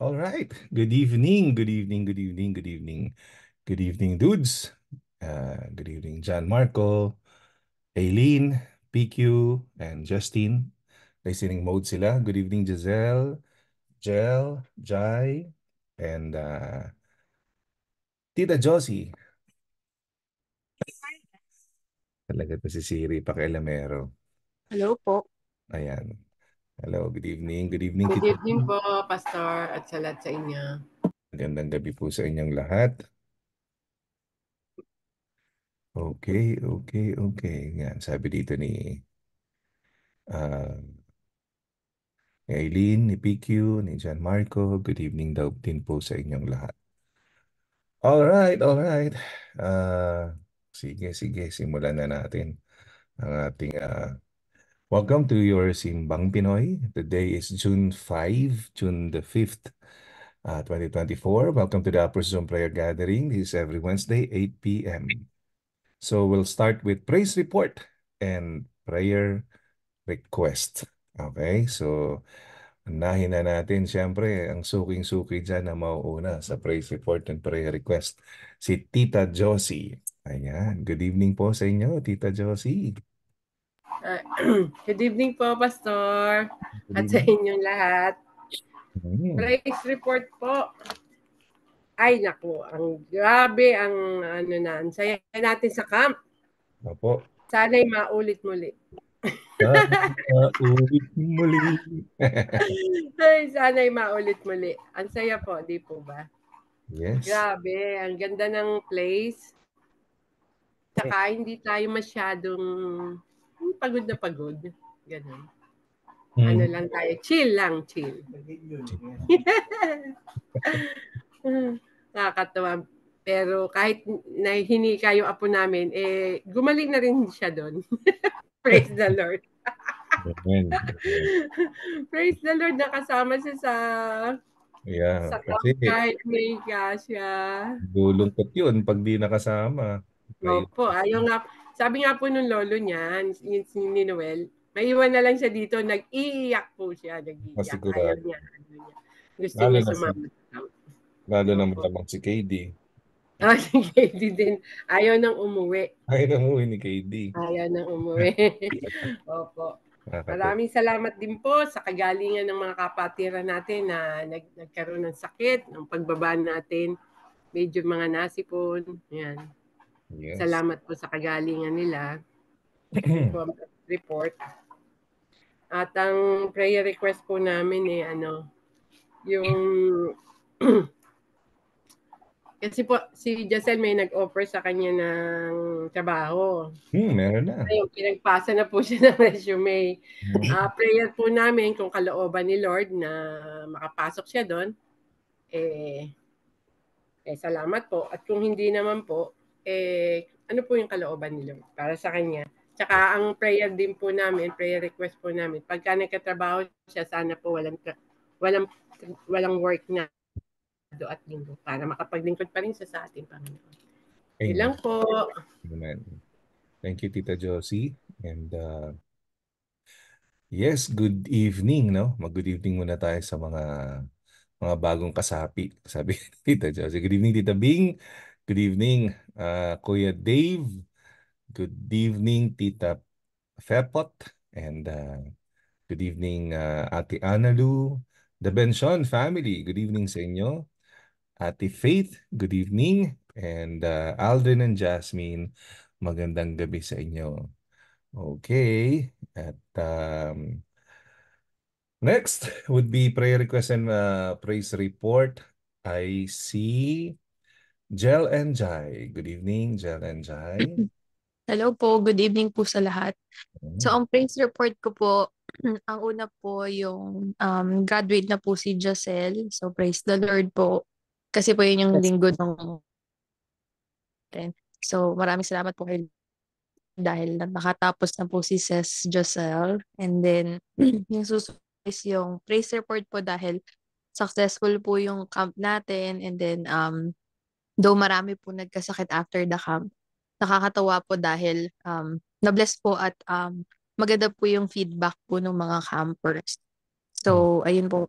All right. Good evening. Good evening. Good evening. Good evening. Good evening, dudes. Uh, good evening, John Marco, Aileen, PQ, and Justine. Listening mode sila. Good evening, Giselle, Jel, Jai, and uh, Tita Josie. Talaga to si Siri, pakialamero. Hello po. Ayan. Hello, good evening. Good evening. Good evening po, Pastor, at sa lahat sa inyo. Magandang gabi po sa inyong lahat. Okay, okay, okay. Yan, sabi dito ni uh, ah, Aileen, ni PQ, ni John Marco. Good evening daw din po sa inyong lahat. All right, all right. Uh, sige, sige. Simulan na natin ang ating uh, Welcome to your Simbang Pinoy. Today is June 5, June the 5th, uh, 2024. Welcome to the Upper Zoom Prayer Gathering. This is every Wednesday, 8 p.m. So we'll start with praise report and prayer request. Okay, so unahin na natin siyempre ang suking-suki dyan na mauuna sa praise report and prayer request. Si Tita Josie. Ayan, good evening po sa inyo, Tita Josie. Uh, good evening po, Pastor. At sa inyong lahat. Praise report po. Ay, naku. Ang grabe ang ano na. Ang saya natin sa camp. Opo. Sana'y maulit muli. maulit muli. Ay, sana'y maulit muli. Ang saya po, di po ba? Yes. Grabe. Ang ganda ng place. Saka hindi tayo masyadong pagod na pagod. Ganun. Hmm. Ano lang tayo, chill lang, chill. Nakakatawa. Pero kahit nahihini kayo apo namin, eh, gumaling na rin siya doon. Praise the Lord. Praise the Lord, nakasama siya sa Yeah, sa kasi kahit may kasya. Dulungkot yun pag di nakasama. Opo, ayaw nga. Sabi nga po nung lolo niya, yun si ni Noel, maiwan na lang siya dito, nag-iiyak po siya, nag-iiyak. Masigurado. Ah, ayaw niya, ano niya. Gusto Lalo niya sumama. Lalo na malamang si KD. Ah, si KD din. Ayaw nang umuwi. Ayaw nang umuwi ni KD. Ayaw nang umuwi. Opo. Maraming salamat din po sa kagalingan ng mga kapatiran natin na nag- nagkaroon ng sakit, ng pagbaba natin. Medyo mga nasipon. Yan. Yes. Salamat po sa kagalingan nila. report. At ang prayer request po namin eh ano, yung kasi po si Jocel may nag-offer sa kanya ng trabaho. Hmm, meron na. Ayun, pinagpasa na po siya ng resume. uh, prayer po namin kung kalooban ni Lord na makapasok siya doon. Eh, eh, salamat po. At kung hindi naman po, eh, ano po yung kalooban nila para sa kanya. Tsaka ang prayer din po namin, prayer request po namin, pagka nagkatrabaho siya, sana po walang, walang, walang work na do at linggo para makapaglingkod pa rin siya sa ating Panginoon. Amen. Ilang po. Amen. Thank you, Tita Josie. And uh, yes, good evening, no? Mag-good evening muna tayo sa mga mga bagong kasapi, sabi Tita Josie. Good evening, Tita Bing. Good evening, uh, Kuya Dave. Good evening, Tita Fepot. And uh, good evening, uh, Ate Analu. The Benson family, good evening sa inyo. Ate Faith, good evening. And uh, Aldrin and Jasmine, magandang gabi sa inyo. Okay. At um, next would be prayer request and uh, praise report. I see Jel and Jai. Good evening, Jel and Jai. Hello po, good evening po sa lahat. Mm-hmm. So, ang praise report ko po, ang una po yung um, graduate na po si Jocel. So, praise the Lord po. Kasi po yun yung linggo ng... So, maraming salamat po kayo dahil nakatapos na po si Ses Jocel. And then, yung susunod yung praise report po dahil successful po yung camp natin and then um Though marami po nagkasakit after the camp, nakakatawa po dahil um, na-bless po at um, maganda po yung feedback po ng mga campers. So, hmm. ayun po,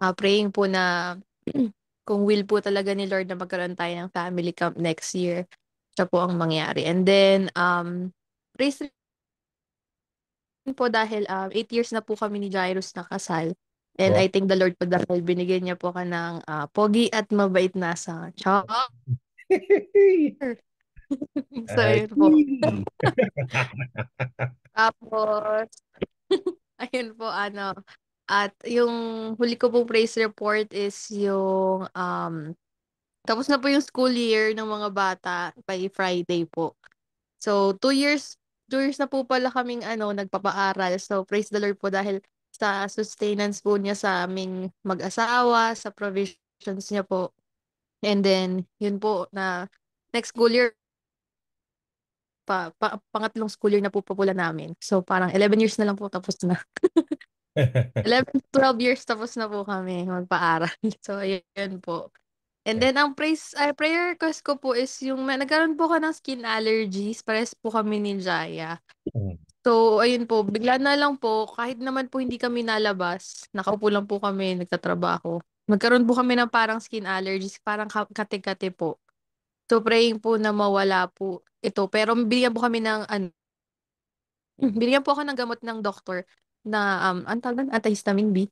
uh, praying po na kung will po talaga ni Lord na magkaroon tayo ng family camp next year, siya po ang mangyari. And then, um, race po dahil um, 8 years na po kami ni Jairus nakasal. And wow. I think the Lord po dahil binigyan niya po ka ng uh, pogi at mabait na sa char. so, po. Tapos, ayun po, ano. At yung huli ko pong praise report is yung um, tapos na po yung school year ng mga bata by Friday po. So, two years, two years na po pala kaming ano, nagpapaaral. So, praise the Lord po dahil sa sustenance po niya sa aming mag-asawa, sa provisions niya po. And then, yun po na next school year, pa, pa, pangatlong school year na po papula namin. So parang 11 years na lang po tapos na. 11, 12 years tapos na po kami magpaaral. So yun po. And then ang praise, uh, prayer request ko po is yung may, nagkaroon po ka ng skin allergies. Pares po kami ni Jaya. Mm. So, ayun po, bigla na lang po, kahit naman po hindi kami nalabas, nakaupo lang po kami, nagtatrabaho. Magkaroon po kami ng parang skin allergies, parang kate-kate po. So, praying po na mawala po ito. Pero binigyan po kami ng, ano, binigyan po ako ng gamot ng doctor na, um, antalan, antihistamine B.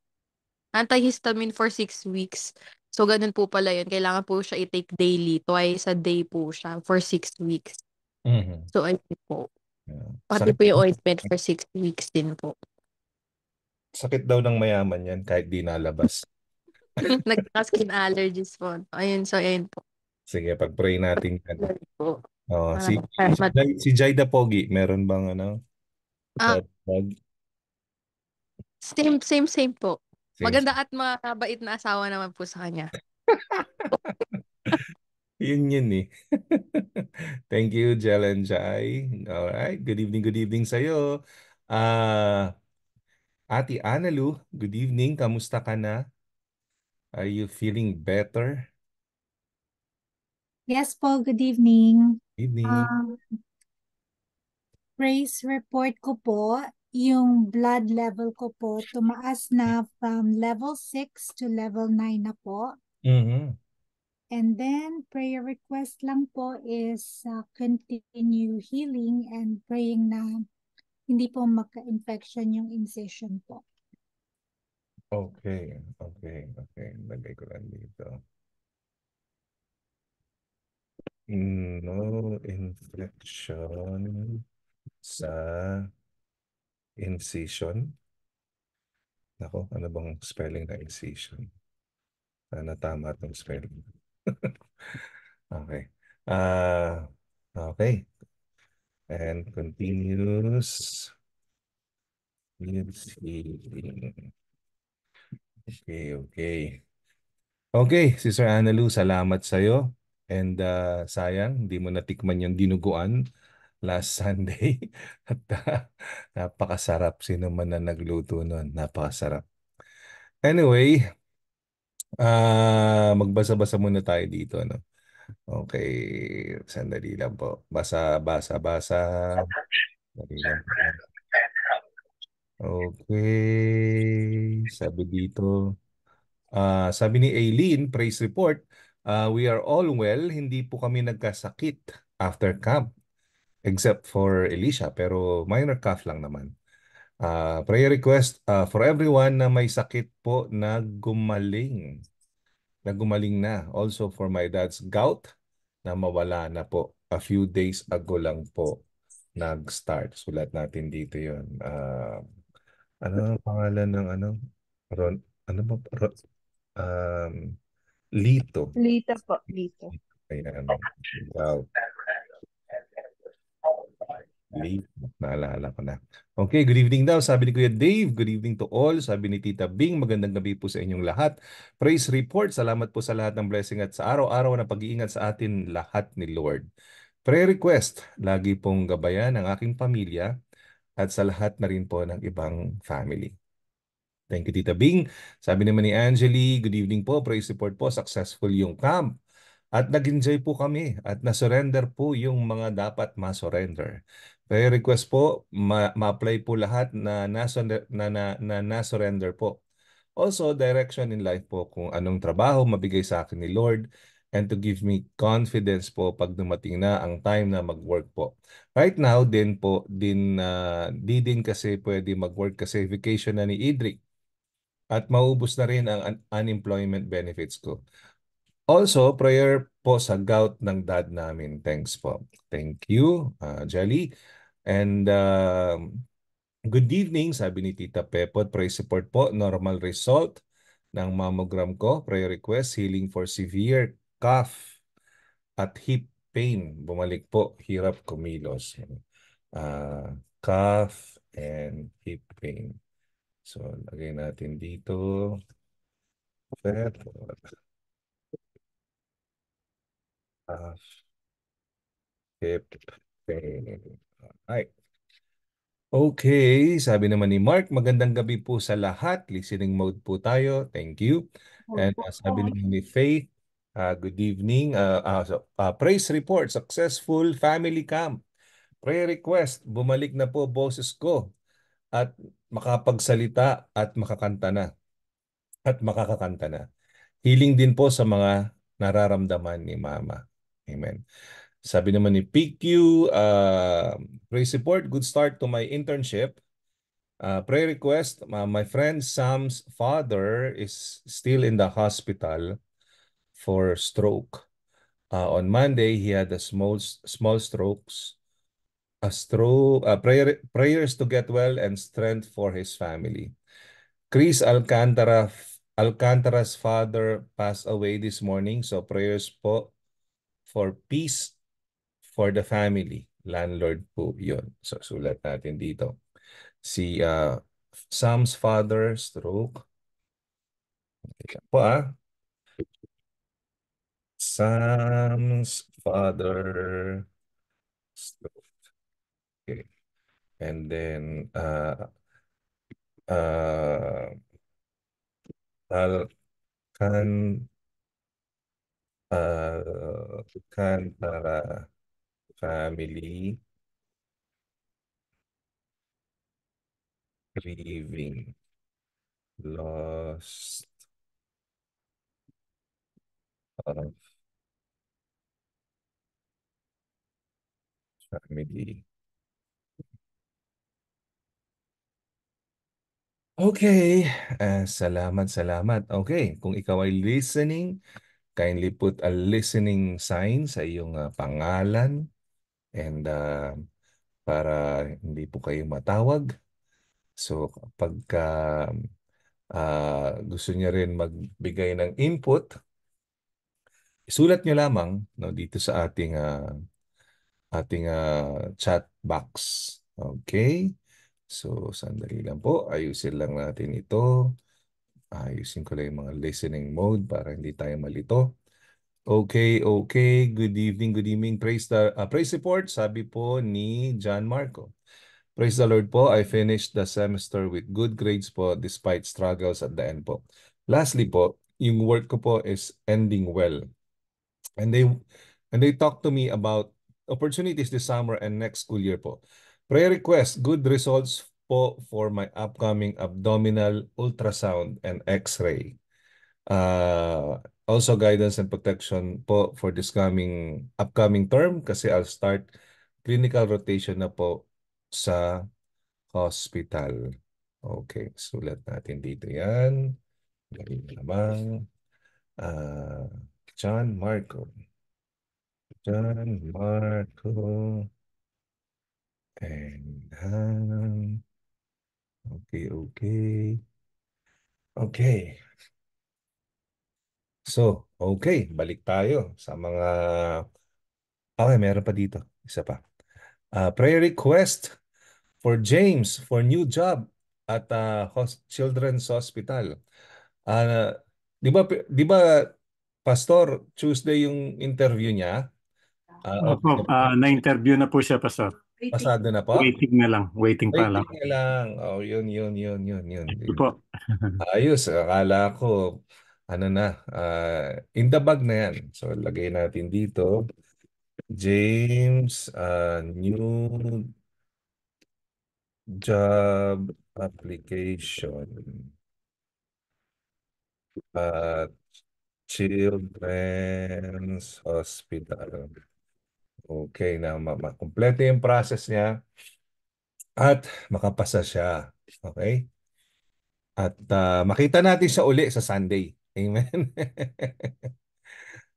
Antihistamine for 6 weeks. So, ganun po pala yun. Kailangan po siya i-take daily. Twice a day po siya for 6 weeks. Mm-hmm. So, ayun po. Yeah. Pati po yung ointment for six weeks din po. sakit daw ng mayaman yan kahit di nalabas. Nagka-skin allergies po. Ayun, so ayun po. Sige, pag-pray natin yan. Ayun po. Oh, si, Para- si, Jai, si Jaida Pogi, meron bang ano? Ah. Same, same, same po. Sige. Maganda at mabait na asawa naman po sa kanya. Yun yun eh. Thank you, Jel and Jai. Alright, good evening, good evening sa'yo. Uh, Ate Analu, good evening. Kamusta ka na? Are you feeling better? Yes po, good evening. Evening. Um, praise report ko po, yung blood level ko po tumaas na from level 6 to level 9 na po. Mm-hmm. And then prayer request lang po is uh, continue healing and praying na hindi po magka-infection yung incision po. Okay, okay, okay. Lagay ko lang dito. No inflection sa incision. Nako, ano bang spelling na incision? Sana tama itong spelling. Okay. Uh, okay. And continues. Let's see. Okay, okay. Okay, Sister Ana salamat sa iyo. And uh, sayang, hindi mo natikman yung dinuguan last Sunday. At uh, napakasarap. Sino man na nagluto nun, napakasarap. Anyway, Ah, magbasa-basa muna tayo dito, ano? Okay, sandali lang po. Basa, basa, basa. Okay, sabi dito. Ah, sabi ni Aileen, praise report, uh, we are all well, hindi po kami nagkasakit after camp. Except for Elisha, pero minor cough lang naman. Uh, prayer request uh, for everyone na may sakit po na gumaling. Na gumaling na. Also for my dad's gout na mawala na po. A few days ago lang po nag-start. Sulat natin dito yon uh, ah, Ano ang pangalan ng ano? Ron, ano ba? Ron, um, Lito. Lito po. Lito. Ayan. Gout. Dave, naalala ko na. Okay, good evening daw. Sabi ni Kuya Dave, good evening to all. Sabi ni Tita Bing, magandang gabi po sa inyong lahat. Praise report, salamat po sa lahat ng blessing at sa araw-araw na pag-iingat sa atin lahat ni Lord. Prayer request, lagi pong gabayan ang aking pamilya at sa lahat na rin po ng ibang family. Thank you, Tita Bing. Sabi naman ni Angeli, good evening po. Praise report po, successful yung camp. At nag-enjoy po kami at na-surrender po yung mga dapat ma-surrender. May request po, ma- ma-apply po lahat na na-surrender, na, na, na, na-surrender po. Also, direction in life po kung anong trabaho mabigay sa akin ni Lord and to give me confidence po pag dumating na ang time na mag-work po. Right now din po, din, uh, di din kasi pwede mag-work kasi vacation na ni Idric at maubos na rin ang un- unemployment benefits ko. Also, prayer po sa gout ng dad namin. Thanks po. Thank you, uh, Jelly. And uh, good evening, sabi ni Tita Pepod, pray support po, normal result ng mammogram ko, prayer request, healing for severe cough at hip pain. Bumalik po, hirap kumilos. Uh, cough and hip pain. So, lagay natin dito. Pepod. Cough. Hip pain. Alright. Okay, sabi naman ni Mark, magandang gabi po sa lahat. Listening mode po tayo. Thank you. And uh, sabi naman ni Faith, ah, uh, good evening. Uh, uh, so, uh, praise report, successful family camp. Prayer request, bumalik na po boses ko at makapagsalita at makakanta na. At makakakanta na. Healing din po sa mga nararamdaman ni Mama. Amen. Sabi naman ni PQ, uh, um, support, good start to my internship. Uh, prayer request, uh, my friend Sam's father is still in the hospital for stroke. Uh, on Monday, he had a small small strokes, a stroke, uh, prayer, prayers to get well and strength for his family. Chris Alcantara, Alcantara's father passed away this morning, so prayers po for peace for the family. Landlord po yun. So sulat natin dito. Si uh, Sam's father stroke. Teka po ah. Sam's father stroke. Okay. And then uh, uh, Alcan uh, Alcantara family grieving lost of family Okay, uh, salamat, salamat. Okay, kung ikaw ay listening, kindly put a listening sign sa iyong uh, pangalan, And uh, para hindi po kayo matawag. So pagka uh, ah, uh, gusto niya rin magbigay ng input, isulat niyo lamang no, dito sa ating uh, ating uh, chat box. Okay? So sandali lang po, ayusin lang natin ito. Ayusin ko lang yung mga listening mode para hindi tayo malito. Okay, okay. Good evening, good evening. Praise the uh, praise report, sabi po ni John Marco. Praise the Lord po, I finished the semester with good grades po despite struggles at the end po. Lastly po, yung work ko po is ending well. And they and they talked to me about opportunities this summer and next school year po. Prayer request, good results po for my upcoming abdominal ultrasound and x-ray. Uh, also guidance and protection po for this coming upcoming term kasi I'll start clinical rotation na po sa hospital. Okay, sulat natin dito yan. Galing naman. Uh, John Marco. John Marco. And um, okay, okay. Okay. So, okay, balik tayo sa mga... Okay, meron pa dito. Isa pa. Uh, prayer request for James for new job at uh, Children's Hospital. Uh, di ba, di ba, Pastor, Tuesday yung interview niya? Uh, Opo, uh, na-interview na po siya, Pastor. Pasado na po? Waiting na lang. Waiting pa lang. Waiting na lang. Oh, yun, yun, yun, yun, yun. Ito po. Ayos. Akala ko, ano na, uh, in the bag na yan. So, lagay natin dito, James, uh, new job application. Uh, Children's Hospital. Okay na, makompleto yung process niya at makapasa siya. Okay? At uh, makita natin siya uli sa Sunday. Amen.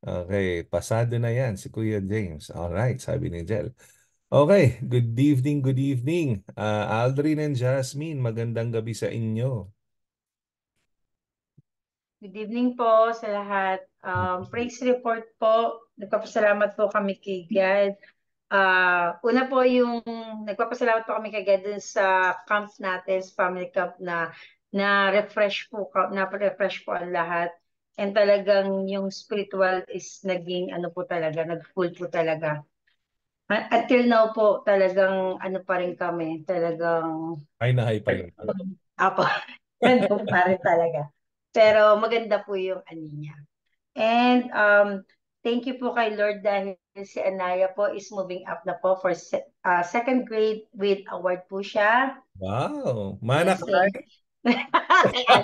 okay, pasado na yan si Kuya James. All right, sabi ni Jel. Okay, good evening, good evening. Uh, Aldrin and Jasmine, magandang gabi sa inyo. Good evening po sa lahat. Um, praise report po. Nagpapasalamat po kami kay God. Uh, una po yung nagpapasalamat po kami kay God dun sa camp natin, sa family camp na na refresh po na refresh po ang lahat and talagang yung spiritual is naging ano po talaga nag-full po talaga till now po talagang ano pa rin kami talagang ay na high pa rin apo nandun pa rin talaga pero maganda po yung ano niya and um thank you po kay Lord dahil si Anaya po is moving up na po for se- uh, second grade with award po siya. Wow! Mana yes,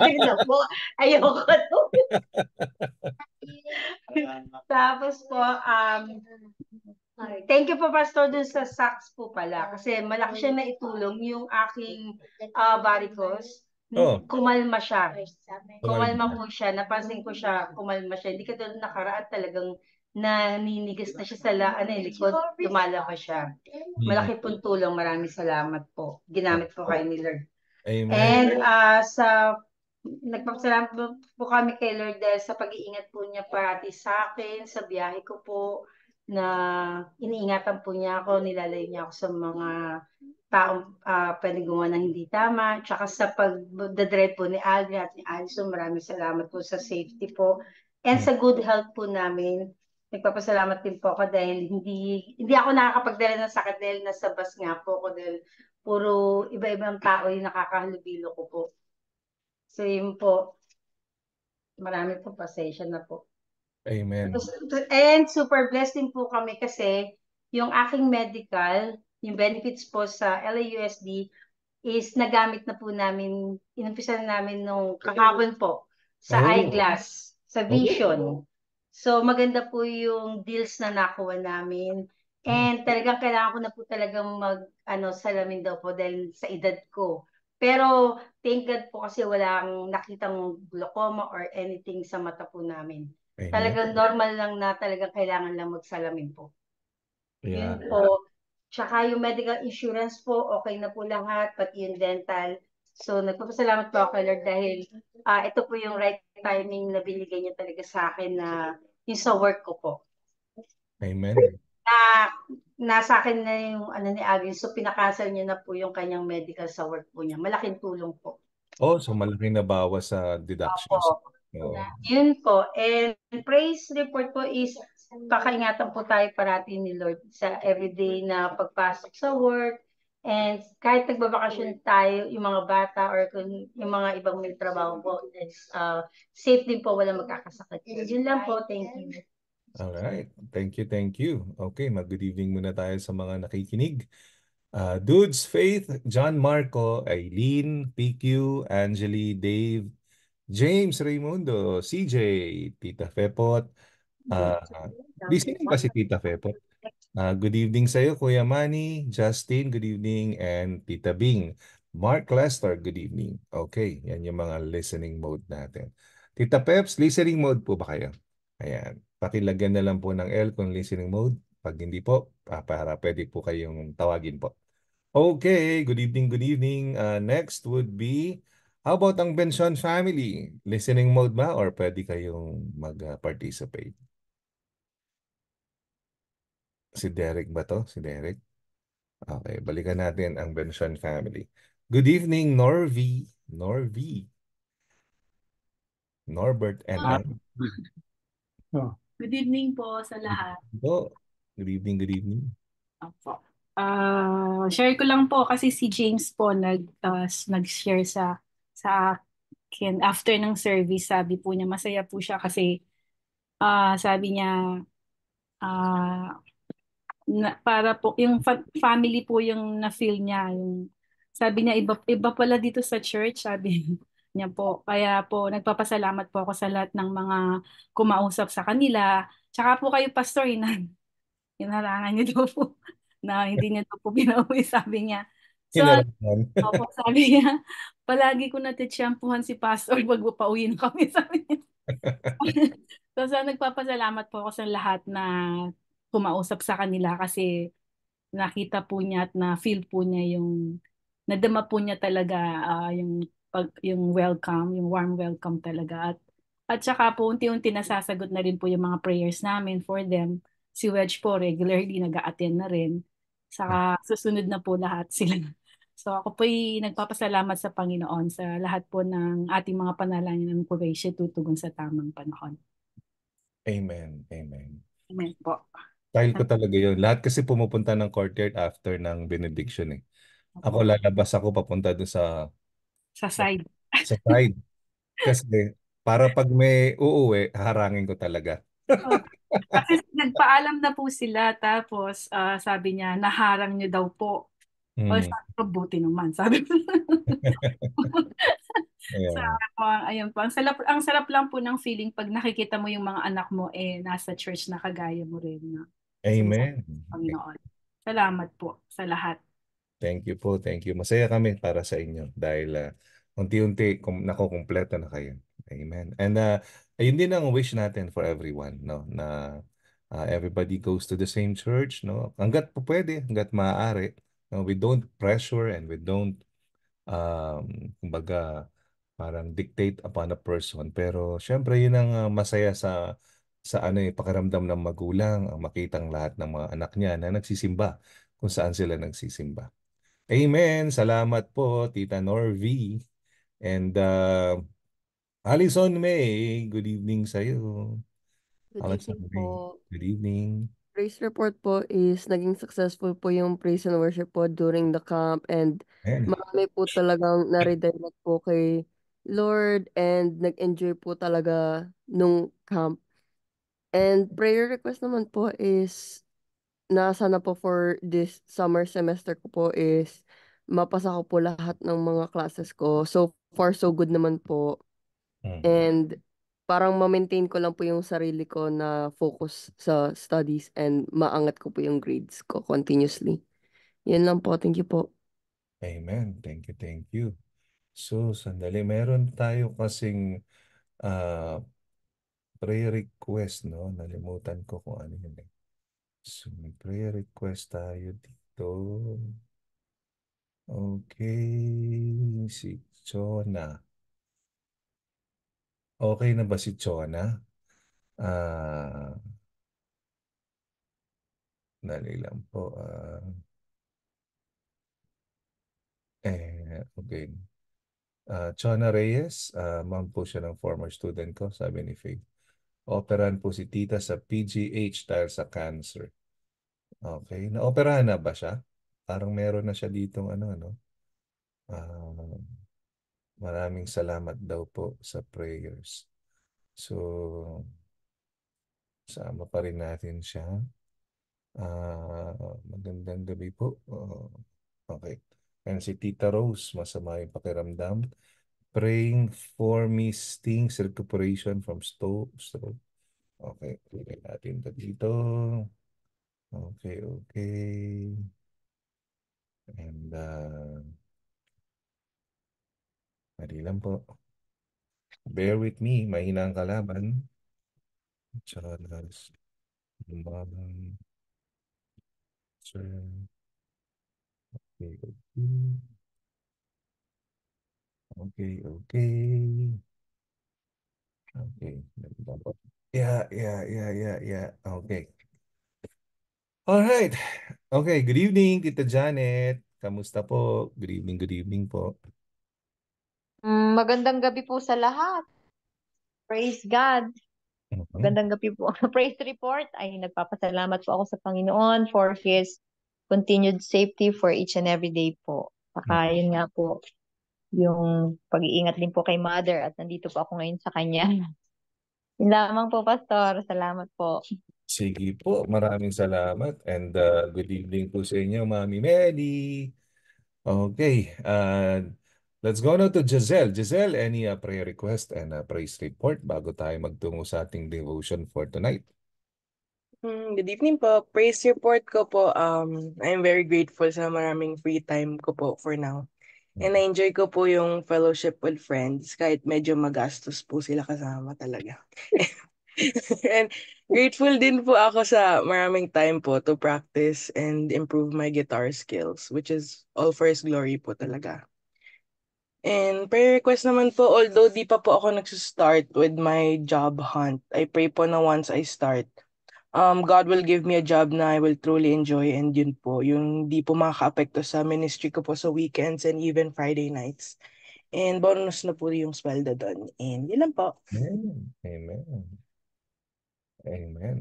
Ayun na po. Ayoko to. Tapos po, um, Thank you po, Pastor, dun sa SACS po pala. Kasi malaki siya na itulong yung aking uh, ah, varicose. Oh. Kumalma siya. Kumalma po siya. Napansin ko siya, kumalma siya. Hindi ka doon nakaraan talagang naninigas na siya sa laan eh, likod. Tumala siya. Malaki pong tulong. Maraming salamat po. Ginamit po kayo ni Lord. Amen. And uh, sa nagpapasalamat po, kami kay Lord dahil sa pag-iingat po niya parati sa akin, sa biyahe ko po na iniingatan po niya ako, nilalayo niya ako sa mga taong uh, ah, pwede gumawa ng hindi tama. Tsaka sa pag pagdadrive po ni Aldrin at ni Alison, maraming salamat po sa safety po. And sa good health po namin, nagpapasalamat din po ako dahil hindi hindi ako nakakapagdala ng sakit dahil nasa bus nga po ako dahil puro iba-ibang tao yung nakakahalubilo ko po. So yun po, marami po pasensya na po. Amen. And super blessed din po kami kasi yung aking medical, yung benefits po sa LAUSD is nagamit na po namin, inumpisa na namin nung kakabon po sa oh. eyeglass, sa vision. Oh. So maganda po yung deals na nakuha namin And talaga kailangan ko na po talagang mag ano, salamin daw po dahil sa edad ko. Pero thank God po kasi walang nakitang glaucoma or anything sa mata po namin. Amen. Talagang normal lang na talagang kailangan lang magsalamin po. Yeah. Yun po. Tsaka yung medical insurance po, okay na po lahat, pati yung dental. So nagpapasalamat po ako Lord dahil uh, ito po yung right timing na binigay niya talaga sa akin na yung sa work ko po. Amen na nasa akin na yung ano ni Agri, so pinakansel niya na po yung kanyang medical sa work po niya. Malaking tulong po. Oh, so malaking nabawas sa deductions. Opo. Oh. Yun po. And praise report po is pakaingatan po tayo parati ni Lord sa everyday na pagpasok sa work. And kahit nagbabakasyon tayo, yung mga bata or kung yung mga ibang may trabaho po, is, uh, safe din po, walang magkakasakit. Yun lang po. Thank you. Alright. Thank you, thank you. Okay, mag-good evening muna tayo sa mga nakikinig. Uh, Dudes, Faith, John Marco, Eileen, PQ, Angeli, Dave, James Raimundo, CJ, Tita Fepot. Uh, listening ba si Tita Fepot? Uh, good evening sa iyo, Kuya Manny, Justin, good evening, and Tita Bing. Mark Lester, good evening. Okay, yan yung mga listening mode natin. Tita Peps, listening mode po ba kayo? Ayan pakilagyan na lang po ng L kung listening mode. Pag hindi po, ah, para pwede po kayong tawagin po. Okay, good evening, good evening. Uh, next would be, how about ang Benson family? Listening mode ba or pwede kayong mag-participate? Si Derek ba to? Si Derek? Okay, balikan natin ang Benson family. Good evening, Norvi. Norvi. Norbert and... Uh, oh. Good evening po sa lahat. Po. Good evening, good evening. Opo. Uh, share ko lang po kasi si James po nag uh, nag-share sa sa akin after ng service sabi po niya masaya po siya kasi uh, sabi niya uh, na, para po yung fa- family po yung na feel niya yung sabi niya iba iba pala dito sa church sabi niya po. Kaya po, nagpapasalamat po ako sa lahat ng mga kumausap sa kanila. Tsaka po kayo, Pastor Inan. Hinarangan niyo daw po na hindi niya daw po pinauwi, sabi niya. So, opo, sabi niya, palagi ko natitshampuhan si Pastor pag pauwi na kami, sabi niya. so, so, nagpapasalamat po ako sa lahat na kumausap sa kanila kasi nakita po niya at na-feel po niya yung nadama po niya talaga uh, yung pag yung welcome, yung warm welcome talaga at at saka po unti-unti nasasagot na rin po yung mga prayers namin for them. Si Wedge po regularly nag-attend na rin. Saka susunod na po lahat sila. So ako po ay nagpapasalamat sa Panginoon sa lahat po ng ating mga panalangin ng Croatia tutugon sa tamang panahon. Amen. Amen. Amen po. Dahil ko talaga yun. Lahat kasi pumupunta ng courtyard after ng benediction eh. Ako lalabas ako papunta doon sa sa side. sa side. Kasi para pag may uuwi, harangin ko talaga. oh. Kasi nagpaalam na po sila tapos uh, sabi niya naharang niya daw po. Mm. O sabi ko, buti naman. Sabi ko. yeah. Sa, ah, ayun po. Ang sarap, ang sarap lang po ng feeling pag nakikita mo yung mga anak mo eh nasa church na kagaya mo rin. Na, Amen. Panginoon. Salamat po sa lahat. Thank you po, thank you. Masaya kami para sa inyo dahil uh, unti-unti kum- nakukumpleto na kayo. Amen. And uh, ayun din ang wish natin for everyone, no? Na uh, everybody goes to the same church, no? Hanggat po pwede, hanggat maaari. No? We don't pressure and we don't, um, kumbaga, parang dictate upon a person. Pero syempre, yun ang uh, masaya sa sa ano eh, pakiramdam ng magulang, ang makitang lahat ng mga anak niya na nagsisimba kung saan sila nagsisimba. Amen. Salamat po, Tita Norvie. And uh, Alison May, good evening sa iyo. Good Alison evening May, po. good evening. Praise report po is naging successful po yung praise and worship po during the camp and Amen. marami po talagang na-redirect po kay Lord and nag-enjoy po talaga nung camp. And prayer request naman po is nasa na po for this summer semester ko po is mapasa ko po lahat ng mga classes ko. So far, so good naman po. Mm. And parang ma-maintain ko lang po yung sarili ko na focus sa studies and maangat ko po yung grades ko continuously. Yan lang po. Thank you po. Amen. Thank you, thank you. So, sandali. Meron tayo kasing uh, ah, prayer request, no? Nalimutan ko kung ano yun eh. So, may prayer request tayo dito. Okay, si Chona. Okay na ba si Chona? Ah, dali lang po. Ah, eh, okay. Ah, Chona Reyes, uh, ma'am po siya ng former student ko, sabi ni Faith. Operahan po si tita sa PGH dahil sa cancer. Okay. Naoperahan na ba siya? Parang meron na siya ditong ano, ano. Uh, maraming salamat daw po sa prayers. So, sama pa rin natin siya. Uh, magandang gabi po. Uh, okay. And si Tita Rose, masama yung pakiramdam praying for me sting's recuperation from stroke. Okay, click natin ito dito. Okay, okay. And, uh, mali lang po. Bear with me, mahina ang kalaban. Charles, Malang, Sir, okay, okay. Okay, okay. Okay. Yeah, yeah, yeah, yeah, yeah. Okay. All right. Okay, good evening, Tita Janet. Kamusta po? Good evening, good evening po. Mm, Magandang gabi po sa lahat. Praise God. Mm-hmm. Magandang gabi po. Praise report. Ay, nagpapasalamat po ako sa Panginoon for His continued safety for each and every day po. Saka mm-hmm. yun nga po, yung pag-iingat din po kay mother at nandito po ako ngayon sa kanya. Hmm. Yun lamang po, Pastor. Salamat po. Sige po, maraming salamat and uh, good evening po sa inyo, Mami Medi. Okay, uh, let's go now to Giselle. Giselle, any uh, prayer request and uh, praise report bago tayo magtungo sa ating devotion for tonight? Hmm, good evening po. Praise report ko po. Um, I'm very grateful sa maraming free time ko po for now. And na-enjoy ko po yung fellowship with friends kahit medyo magastos po sila kasama talaga. and grateful din po ako sa maraming time po to practice and improve my guitar skills which is all for His glory po talaga. And prayer request naman po, although di pa po ako nagsistart with my job hunt, I pray po na once I start, um, God will give me a job na I will truly enjoy and yun po, yung di po makaka-apekto sa ministry ko po sa weekends and even Friday nights. And bonus na po yung sweldo doon. And yun lang po. Amen. Amen.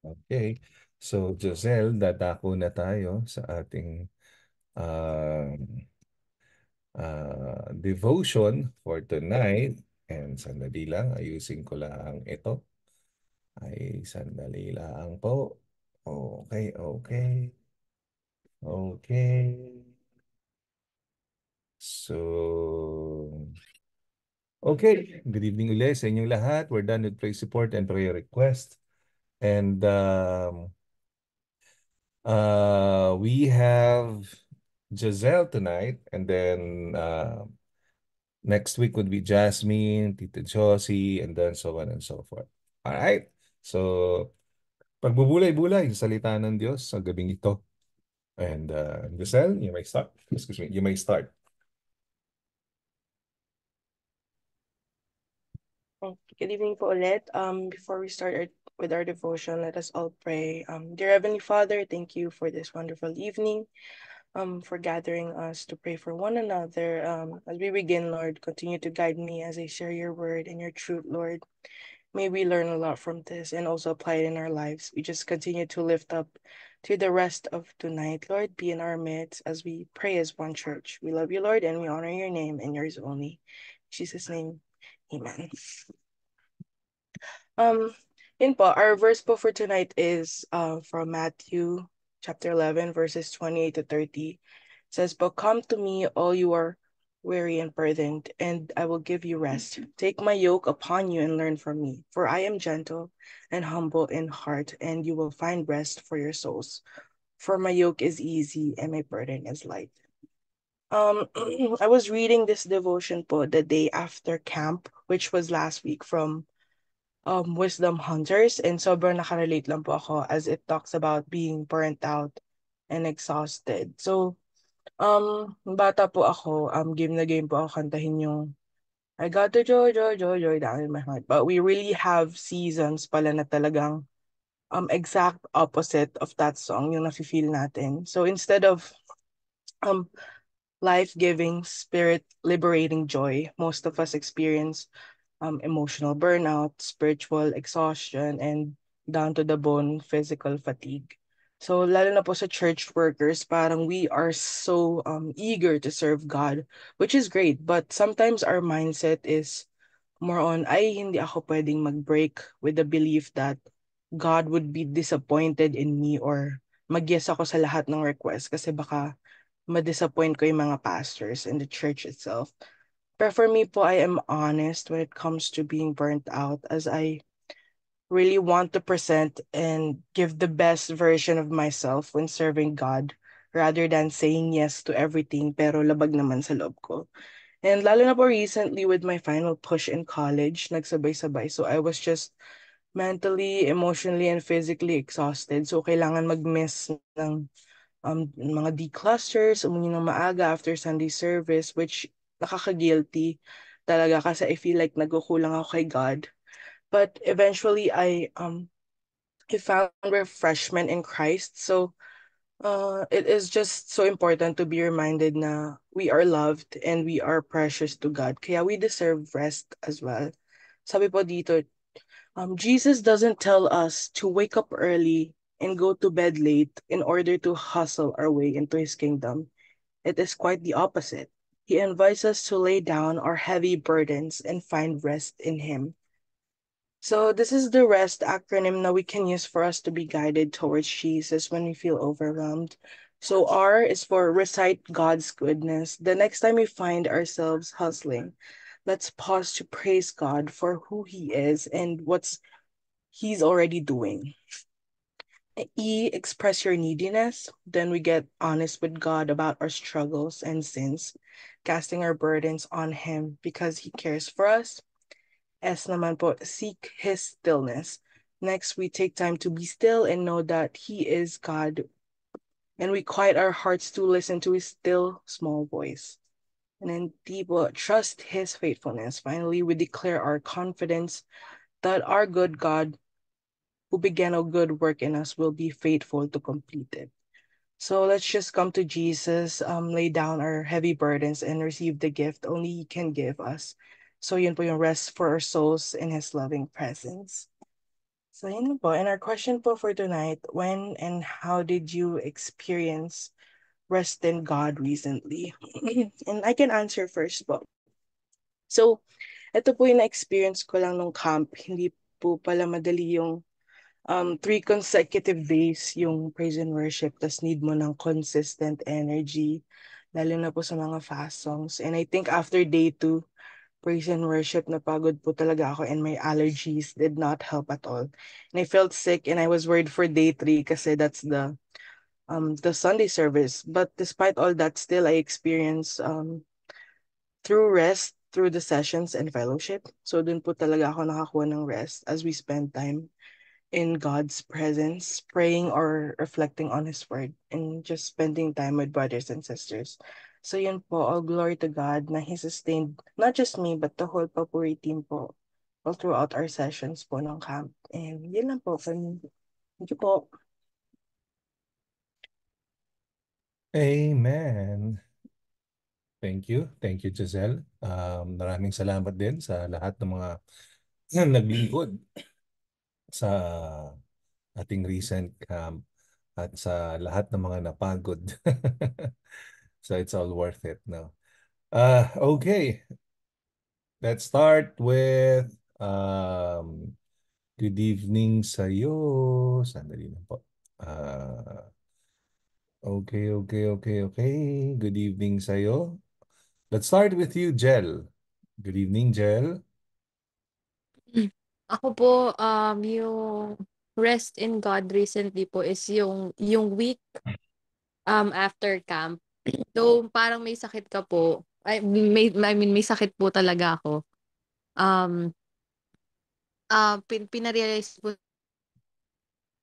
Okay. So, Joselle, dadako na tayo sa ating uh, uh, devotion for tonight. And sandali lang, ayusin ko lang ito. Ay, sandali lang po. Okay, okay. Okay. So, okay. Good evening ulit sa inyong lahat. We're done with prayer support and prayer request. And um, uh, we have Giselle tonight. And then uh, next week would be Jasmine, Tita Josie, and then so on and so forth. All right. So, pagbubulay-bulay sa salita ng Diyos sa gabing ito. And uh, Giselle, you may start. Excuse me, you may start. Good evening po ulit. Um, before we start our, with our devotion, let us all pray. Um, dear Heavenly Father, thank you for this wonderful evening, um, for gathering us to pray for one another. Um, as we begin, Lord, continue to guide me as I share your word and your truth, Lord. May we learn a lot from this and also apply it in our lives. We just continue to lift up to the rest of tonight. Lord, be in our midst as we pray as one church. We love you, Lord, and we honor your name and yours only. In Jesus' name, amen. Um, in po, our verse po for tonight is uh, from Matthew chapter 11, verses 28 to 30. It says, But come to me, all you are weary and burdened, and I will give you mm. rest. Take my yoke upon you and learn from me, for I am gentle and humble in heart, and you will find rest for your souls. For my yoke is easy and my burden is light. Um, I was reading this devotion po the day after camp, which was last week from um Wisdom Hunters, and sobrang nakarelate lang po ako as it talks about being burnt out and exhausted. So, um, bata po ako, um, game na game po ako kantahin yung I got the joy, joy, joy, joy down in my heart. But we really have seasons pala na talagang um, exact opposite of that song yung nafe-feel natin. So instead of um, life-giving, spirit-liberating joy, most of us experience um, emotional burnout, spiritual exhaustion, and down to the bone physical fatigue. So lalo na po sa church workers, parang we are so um, eager to serve God, which is great. But sometimes our mindset is more on, ay, hindi ako pwedeng mag-break with the belief that God would be disappointed in me or mag-yes ako sa lahat ng request kasi baka ma-disappoint ko yung mga pastors and the church itself. But for me po, I am honest when it comes to being burnt out as I really want to present and give the best version of myself when serving God rather than saying yes to everything pero labag naman sa loob ko. And lalo na po recently with my final push in college, nagsabay-sabay. So I was just mentally, emotionally, and physically exhausted. So kailangan mag-miss ng um, mga declusters, umuwi ng maaga after Sunday service, which nakaka-guilty talaga kasi I feel like nagkukulang ako kay God but eventually I um I found refreshment in Christ. So uh it is just so important to be reminded na we are loved and we are precious to God. Kaya we deserve rest as well. Sabi po dito, um Jesus doesn't tell us to wake up early and go to bed late in order to hustle our way into his kingdom. It is quite the opposite. He invites us to lay down our heavy burdens and find rest in him. So this is the REST acronym that we can use for us to be guided towards Jesus when we feel overwhelmed. So R is for recite God's goodness. The next time we find ourselves hustling, let's pause to praise God for who he is and what's he's already doing. E, express your neediness. Then we get honest with God about our struggles and sins, casting our burdens on him because he cares for us. S. po seek his stillness. Next, we take time to be still and know that he is God. And we quiet our hearts to listen to his still small voice. And then Diba, trust his faithfulness. Finally, we declare our confidence that our good God, who began a good work in us, will be faithful to complete it. So let's just come to Jesus, um, lay down our heavy burdens, and receive the gift only He can give us So yun po yung rest for our souls in His loving presence. So yun po. And our question po for tonight, when and how did you experience rest in God recently? and I can answer first po. So, ito po yung na-experience ko lang nung camp. Hindi po pala madali yung um, three consecutive days yung praise and worship. Tapos need mo ng consistent energy. Lalo na po sa mga fast songs. And I think after day two, praise and worship, napagod po talaga ako and my allergies did not help at all. And I felt sick and I was worried for day three kasi that's the um the Sunday service. But despite all that, still I experienced um through rest, through the sessions and fellowship. So dun po talaga ako nakakuha ng rest as we spend time in God's presence, praying or reflecting on His Word, and just spending time with brothers and sisters. So yun po, all glory to God na He sustained not just me but the whole Papuri team po all throughout our sessions po ng camp. And yun lang po from Thank you po. Amen. Thank you. Thank you, Giselle. Um, maraming salamat din sa lahat ng mga naglingkod sa ating recent camp at sa lahat ng mga napagod So it's all worth it now. Uh, okay. Let's start with um, good evening sa iyo. Sandali na po. Uh, okay, okay, okay, okay. Good evening sa iyo. Let's start with you, Jel. Good evening, Jel. Mm. Ako po, um, yung rest in God recently po is yung, yung week um, after camp. Though parang may sakit ka po, I, may, I mean, may sakit po talaga ako. Um, uh, pin, pinarealize po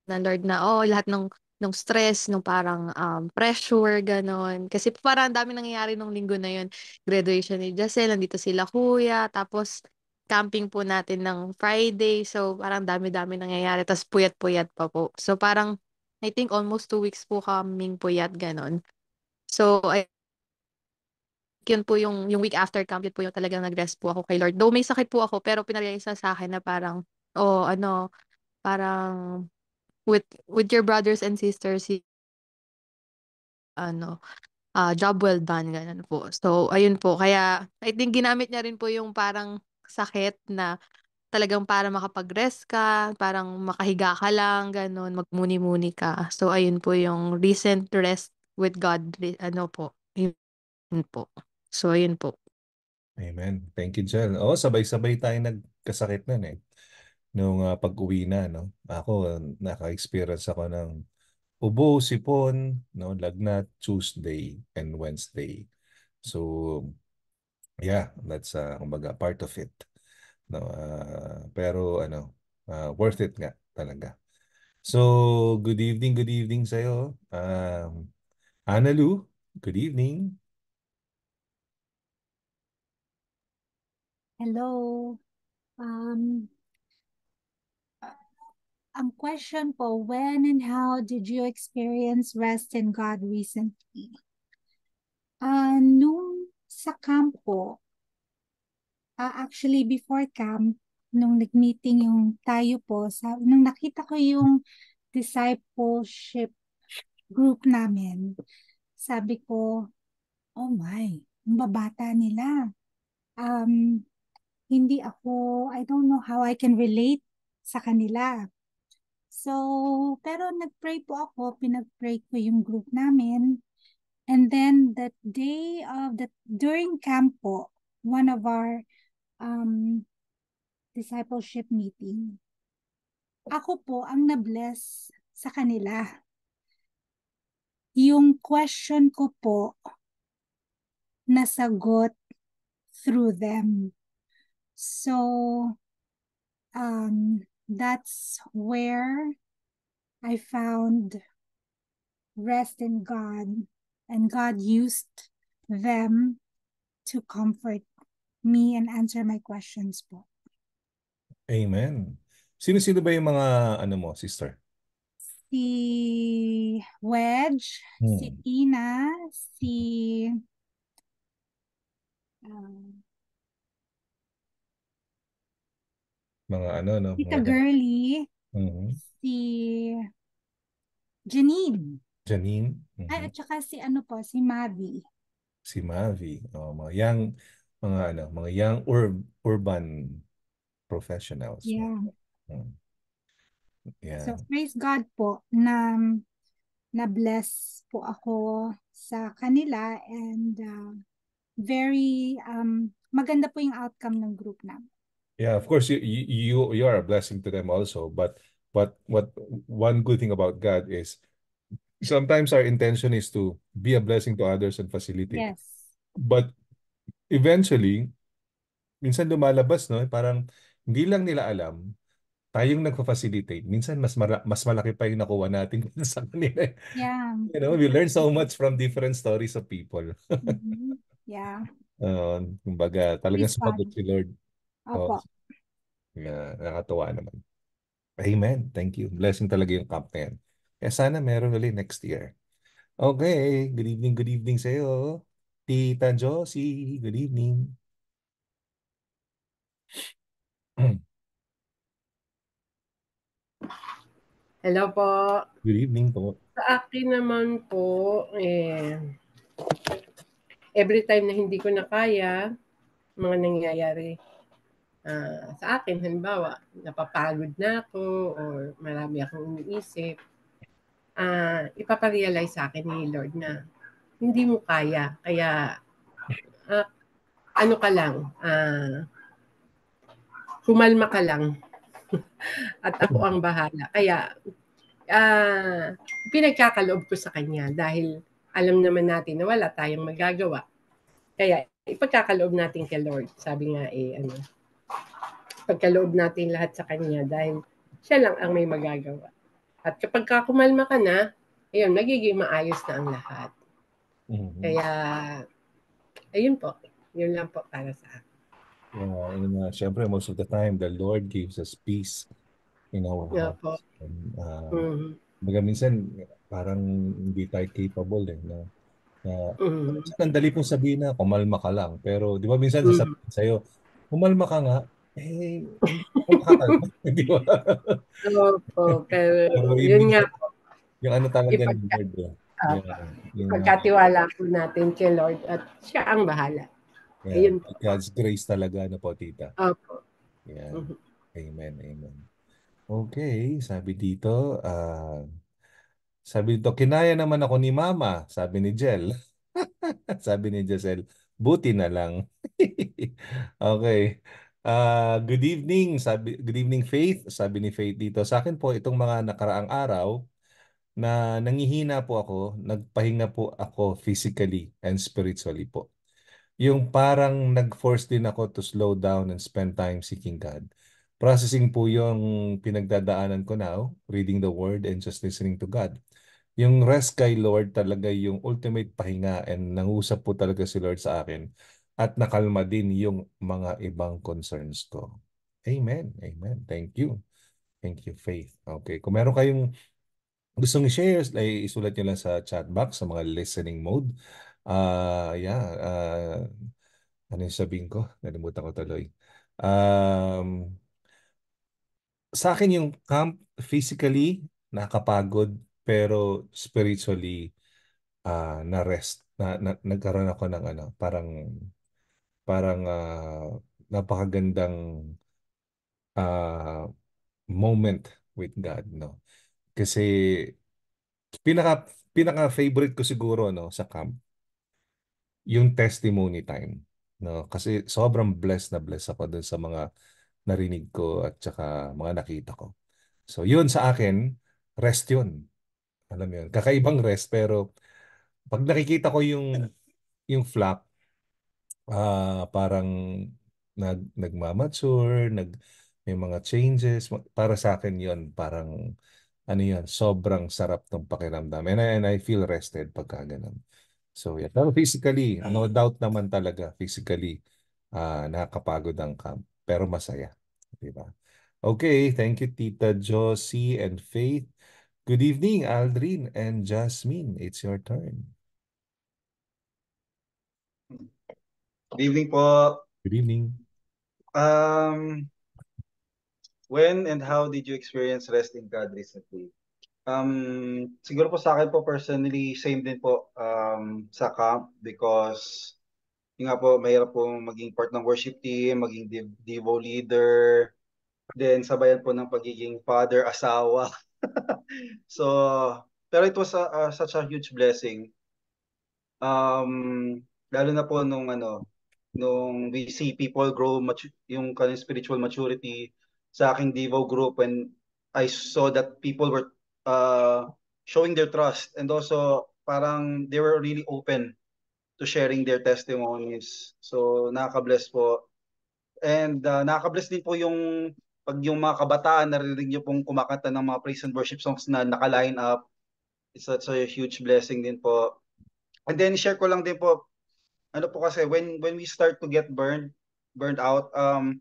na Lord na, oh, lahat ng nung stress, nung parang um, pressure, ganon. Kasi parang dami nangyayari nung linggo na yon Graduation ni Jacel, nandito sila kuya, tapos camping po natin ng Friday. So, parang dami-dami nangyayari. Tapos, puyat-puyat pa po. So, parang, I think almost two weeks po kaming puyat, ganon. So, I yun po yung, yung week after camp, yun po yung talagang nag-rest po ako kay Lord. Though may sakit po ako, pero pinarealize sa akin na parang, oh, ano, parang, with, with your brothers and sisters, si, ano, uh, job well done, ganun po. So, ayun po. Kaya, I think ginamit niya rin po yung parang sakit na talagang para makapag-rest ka, parang makahiga ka lang, ganun, magmuni-muni ka. So, ayun po yung recent rest with God, ano po, yun po. So, yun po. Amen. Thank you, Jel. Oo, oh, sabay-sabay tayo nagkasakit nun eh. Nung uh, pag-uwi na, no? Ako, naka-experience ako ng ubo, sipon, no? lagnat, Tuesday and Wednesday. So, yeah, that's uh, kumbaga part of it. No, uh, pero ano, uh, worth it nga talaga. So, good evening, good evening sa'yo. Um, Anna Lou, good evening. Hello. Um, ang question po, when and how did you experience rest in God recently? Uh, nung sa camp po, uh, actually before camp, nung nag-meeting yung tayo po, sa, nung nakita ko yung discipleship group namin, sabi ko, oh my, ang babata nila. Um, hindi ako, I don't know how I can relate sa kanila. So, pero nagpray po ako, pinagpray ko yung group namin. And then that day of the, during camp po, one of our um, discipleship meeting, ako po ang nabless sa kanila yung question ko po nasagot through them. So, um, that's where I found rest in God, and God used them to comfort me and answer my questions po. Amen. Sino-sino ba yung mga ano mo, sister? si Wedge, hmm. si Tina, si um, mga ano no, si mga Girly, mm-hmm. si Janine. Janine. Mm-hmm. Ay, at saka si ano po, si Mavi. Si Mavi. Oh, mga young mga ano, mga young ur- urban professionals. Yeah. Mm. Yeah. So praise God po na na-bless po ako sa kanila and uh, very um, maganda po yung outcome ng group namin. Yeah, of course you you you are a blessing to them also, but but what one good thing about God is sometimes our intention is to be a blessing to others and facilitate. Yes. But eventually minsan lumalabas no, parang hindi lang nila alam tayong nagfa-facilitate, minsan mas mala- mas malaki pa yung nakuha natin sa kanila. Eh. Yeah. You know, we learn so much from different stories of people. mm-hmm. Yeah. Uh, kumbaga, talagang sumagot si Lord. Opo. Oh, yeah, nakatuwa naman. Amen. Thank you. Blessing talaga yung camp na yan. Kaya sana meron ulit next year. Okay. Good evening, good evening sa'yo. Tita Josie, good evening. Hello po. Good evening po. Sa akin naman po, eh, every time na hindi ko na kaya, mga nangyayari uh, sa akin, halimbawa, napapagod na ako or marami akong iniisip, uh, ipaparealize sa akin ni Lord na hindi mo kaya. Kaya, uh, ano ka lang, uh, kumalma ka lang at ako ang bahala. Kaya, uh, pinagkakaloob ko sa kanya dahil alam naman natin na wala tayong magagawa. Kaya, ipagkakaloob natin kay Lord. Sabi nga eh, ano, pagkaloob natin lahat sa kanya dahil siya lang ang may magagawa. At kapag ka kumalma ka na, ayun, nagiging maayos na ang lahat. Mm-hmm. Kaya, ayun po. Yun lang po para sa akin. You know, and uh, syempre, most of the time, the Lord gives us peace in our yeah, Po. And, uh, mm-hmm. Baga minsan, parang hindi tayo capable eh. Na, na, mm-hmm. Ang dali pong sabihin na, kumalma ka lang. Pero di ba minsan mm-hmm. sasabihin sa'yo, kumalma ka nga, eh, di ba? Opo, pero so, yun nga po. Yung ano talaga Ipagka- ng Lord. Uh, eh. yeah. Yung, pagkatiwala po natin kay Lord at siya ang bahala. Yeah. Ayun po. God's grace talaga na po, tita. Opo. Yan. Mm-hmm. Amen, amen. Okay, sabi dito, uh, sabi dito, kinaya naman ako ni mama, sabi ni Jel. sabi ni Giselle, buti na lang. okay. Uh, good evening, sabi, good evening Faith, sabi ni Faith dito. Sa akin po, itong mga nakaraang araw, na nangihina po ako, nagpahinga po ako physically and spiritually po. Yung parang nag-force din ako to slow down and spend time seeking God. Processing po yung pinagdadaanan ko now, reading the Word and just listening to God. Yung rest kay Lord talaga yung ultimate pahinga and nangusap po talaga si Lord sa akin at nakalma din yung mga ibang concerns ko. Amen. Amen. Thank you. Thank you, Faith. Okay. Kung meron kayong gustong i-share, ay isulat nyo lang sa chat box sa mga listening mode Ah, yeah, ah, ano yung sabihin ko? Nalimutan ko tuloy. Um, sa akin yung camp physically nakapagod pero spiritually ah, na rest na, na nagkaroon ako ng ano parang parang ah, napakagandang ah, moment with God no kasi pinaka pinaka favorite ko siguro no sa camp yung testimony time. No? Kasi sobrang blessed na blessed ako dun sa mga narinig ko at saka mga nakita ko. So yun sa akin, rest yun. Alam yun, kakaibang rest pero pag nakikita ko yung yung flock, uh, ah, parang nag nagmamature, nag may mga changes para sa akin yon parang ano yun, sobrang sarap ng pakiramdam. And I, and I feel rested pag ganun. So yeah, pero physically, no mm. doubt naman talaga physically uh, nakakapagod ang camp pero masaya, 'di ba? Okay, thank you Tita Josie and Faith. Good evening, Aldrin and Jasmine. It's your turn. Good evening po. Good evening. Um, when and how did you experience rest resting God recently? Um, siguro po sa akin po personally, same din po um, sa camp because yun nga po, mahirap po maging part ng worship team, maging dev- devo leader, then sabayan po ng pagiging father, asawa. so, pero it was a, a, such a huge blessing. Um, lalo na po nung ano, nung we see people grow matu- yung kind of spiritual maturity sa aking devo group and I saw that people were uh, showing their trust and also parang they were really open to sharing their testimonies. So nakaka-bless po. And uh, nakaka-bless din po yung pag yung mga kabataan narinig niyo pong kumakanta ng mga praise and worship songs na naka-line up. It's such a huge blessing din po. And then share ko lang din po ano po kasi when when we start to get burned burned out um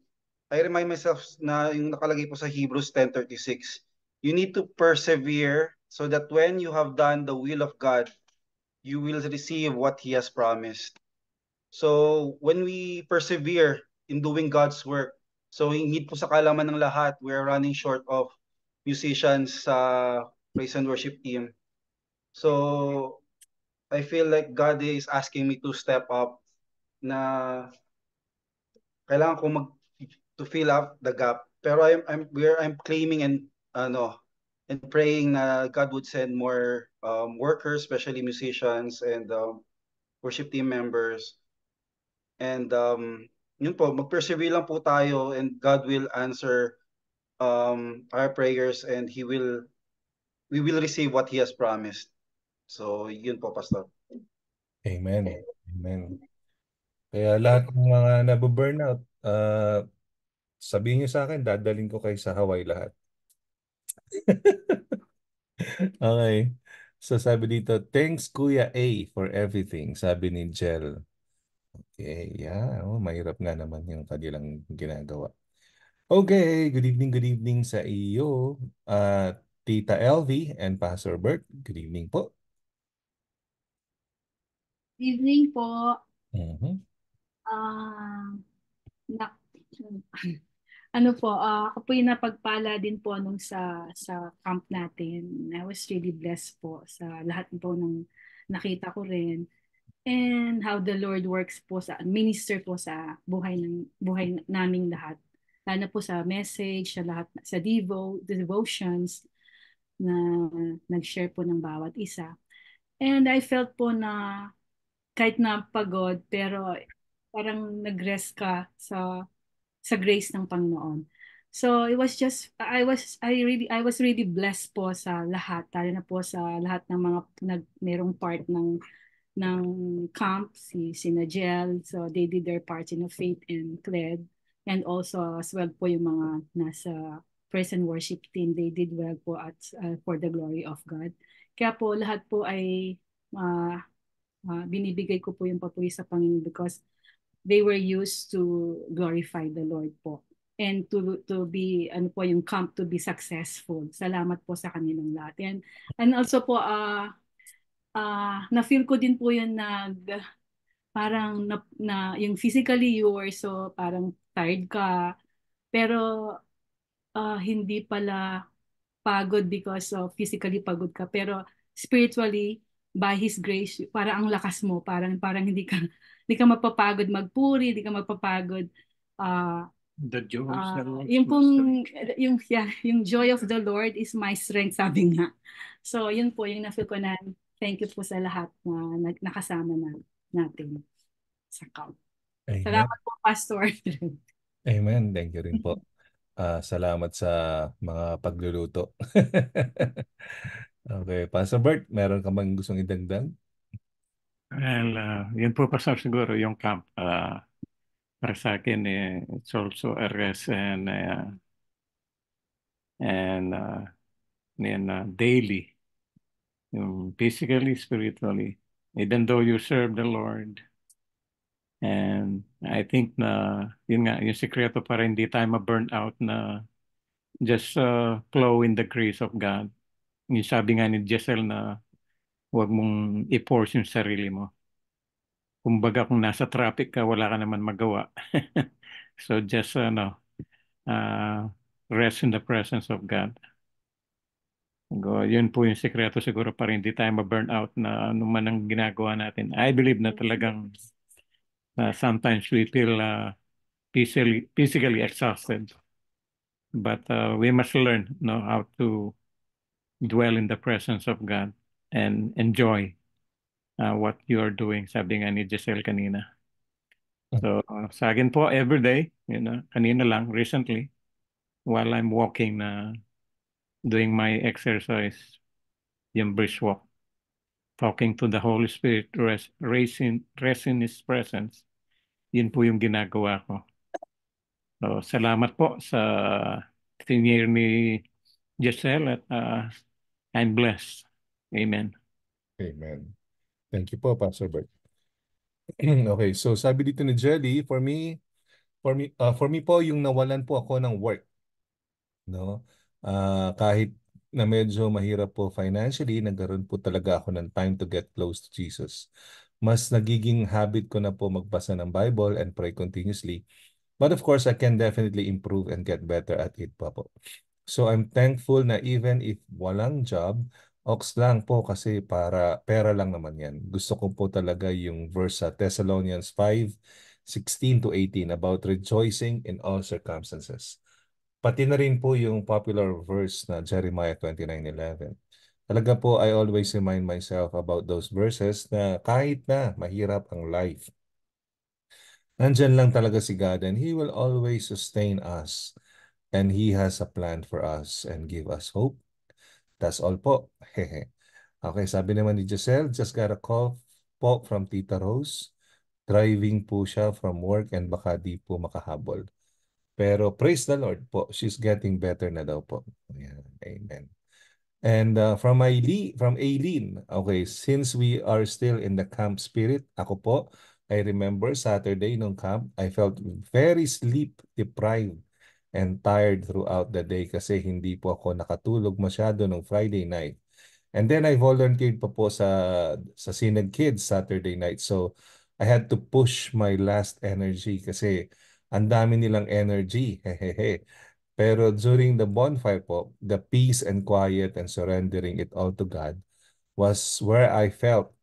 I remind myself na yung nakalagay po sa Hebrews 10:36 you need to persevere so that when you have done the will of God, you will receive what He has promised. So when we persevere in doing God's work, so hindi po sa kalaman ng lahat, we are running short of musicians sa uh, praise and worship team. So I feel like God is asking me to step up na kailangan ko mag to fill up the gap. Pero I'm, I'm where I'm claiming and ano and praying na God would send more um, workers, especially musicians and um, worship team members. And um, yun po, mag-persevere lang po tayo and God will answer um, our prayers and He will, we will receive what He has promised. So, yun po, Pastor. Amen. Amen. Kaya lahat ng mga nababurnout, uh, ah, sabihin niyo sa akin, dadalhin ko kay sa Hawaii lahat. Okay. So sabi dito, thanks Kuya A for everything, sabi ni Jel. Okay, yeah. Oh, mahirap nga naman yung kanilang ginagawa. Okay, good evening, good evening sa iyo, uh, Tita LV and Pastor Bert. Good evening po. Good evening po. Mm-hmm. Uh, ah, na- ano po, uh, ako po yung napagpala din po nung sa, sa camp natin. I was really blessed po sa lahat po ng nakita ko rin. And how the Lord works po sa, minister po sa buhay, ng, buhay naming lahat. Lalo po sa message, sa lahat, sa devo, the devotions na nag-share po ng bawat isa. And I felt po na kahit na pagod, pero parang nag-rest ka sa sa grace ng Panginoon. So it was just I was I really I was really blessed po sa lahat, lalo na po sa lahat ng mga nag merong part ng ng camp si Sinagel. So they did their part in you faith and cled and also as well po yung mga nasa praise and worship team, they did well po at uh, for the glory of God. Kaya po lahat po ay uh, uh, binibigay ko po yung papuri sa Panginoon because they were used to glorify the Lord po and to to be ano po yung camp to be successful. Salamat po sa kanilang lahat. And, and also po uh, ah, uh, ah, na feel ko din po yun nag parang na, na yung physically you were so parang tired ka pero uh, hindi pala pagod because of physically pagod ka pero spiritually by his grace para ang lakas mo parang parang hindi ka Di ka mapapagod magpuri, di ka mapapagod uh, the joy uh, the ah, yung yung yeah, yung joy of the Lord is my strength sabi nga. So yun po yung nafeel ko na thank you po sa lahat na nakasama na natin sa camp. Salamat po Pastor. Amen. Thank you rin po. Uh, salamat sa mga pagluluto. okay, Pastor Bert, meron ka bang gustong idagdag? Well, uh, yun po Pastor siguro yung camp. Uh, para sa akin, eh, it's also a rest and uh, and uh, and uh, daily, um, physically, spiritually. Even though you serve the Lord, and I think na yun nga, yung sikreto para hindi tayo ma-burn out na just uh, flow in the grace of God. Yung sabi nga ni Jessel na Huwag mong i-force yung sarili mo. Kumbaga kung nasa traffic ka, wala ka naman magawa. so just ano, uh, rest in the presence of God. Go, yun po yung sekreto siguro para hindi tayo ma-burn out na ano man ang ginagawa natin. I believe na talagang uh, sometimes we feel uh, physically, physically exhausted. But uh, we must learn no, how to dwell in the presence of God and enjoy uh, what you are doing. Sabi nga ni Giselle kanina. Mm-hmm. So, uh, sa akin po, every day, you know, kanina lang, recently, while I'm walking na uh, doing my exercise, yung bridge walk, talking to the Holy Spirit, rest, rest, in, His presence, yun po yung ginagawa ko. So, salamat po sa senior ni Giselle at uh, I'm blessed. Amen. Amen. Thank you po, Pastor Bert. okay, so sabi dito ni Jelly, for me, for me, uh, for me po, yung nawalan po ako ng work. No? Uh, kahit na medyo mahirap po financially, nagkaroon po talaga ako ng time to get close to Jesus. Mas nagiging habit ko na po magbasa ng Bible and pray continuously. But of course, I can definitely improve and get better at it pa po. So I'm thankful na even if walang job, Ox lang po kasi para pera lang naman yan. Gusto ko po talaga yung verse sa Thessalonians 5, 16 to 18 about rejoicing in all circumstances. Pati na rin po yung popular verse na Jeremiah 29.11. Talaga po, I always remind myself about those verses na kahit na mahirap ang life, nandyan lang talaga si God and He will always sustain us and He has a plan for us and give us hope That's all po. okay, sabi naman ni Giselle, just got a call po from Tita Rose. Driving po siya from work and baka di po makahabol. Pero praise the Lord po, she's getting better na daw po. Yeah, amen. And uh, from Aileen, from Aileen, okay, since we are still in the camp spirit, ako po, I remember Saturday nung camp, I felt very sleep deprived and tired throughout the day kasi hindi po ako nakatulog masyado nung Friday night. And then I volunteered pa po sa sa Synod Kids Saturday night. So I had to push my last energy kasi ang dami nilang energy. Hehehe. Pero during the bonfire po, the peace and quiet and surrendering it all to God was where I felt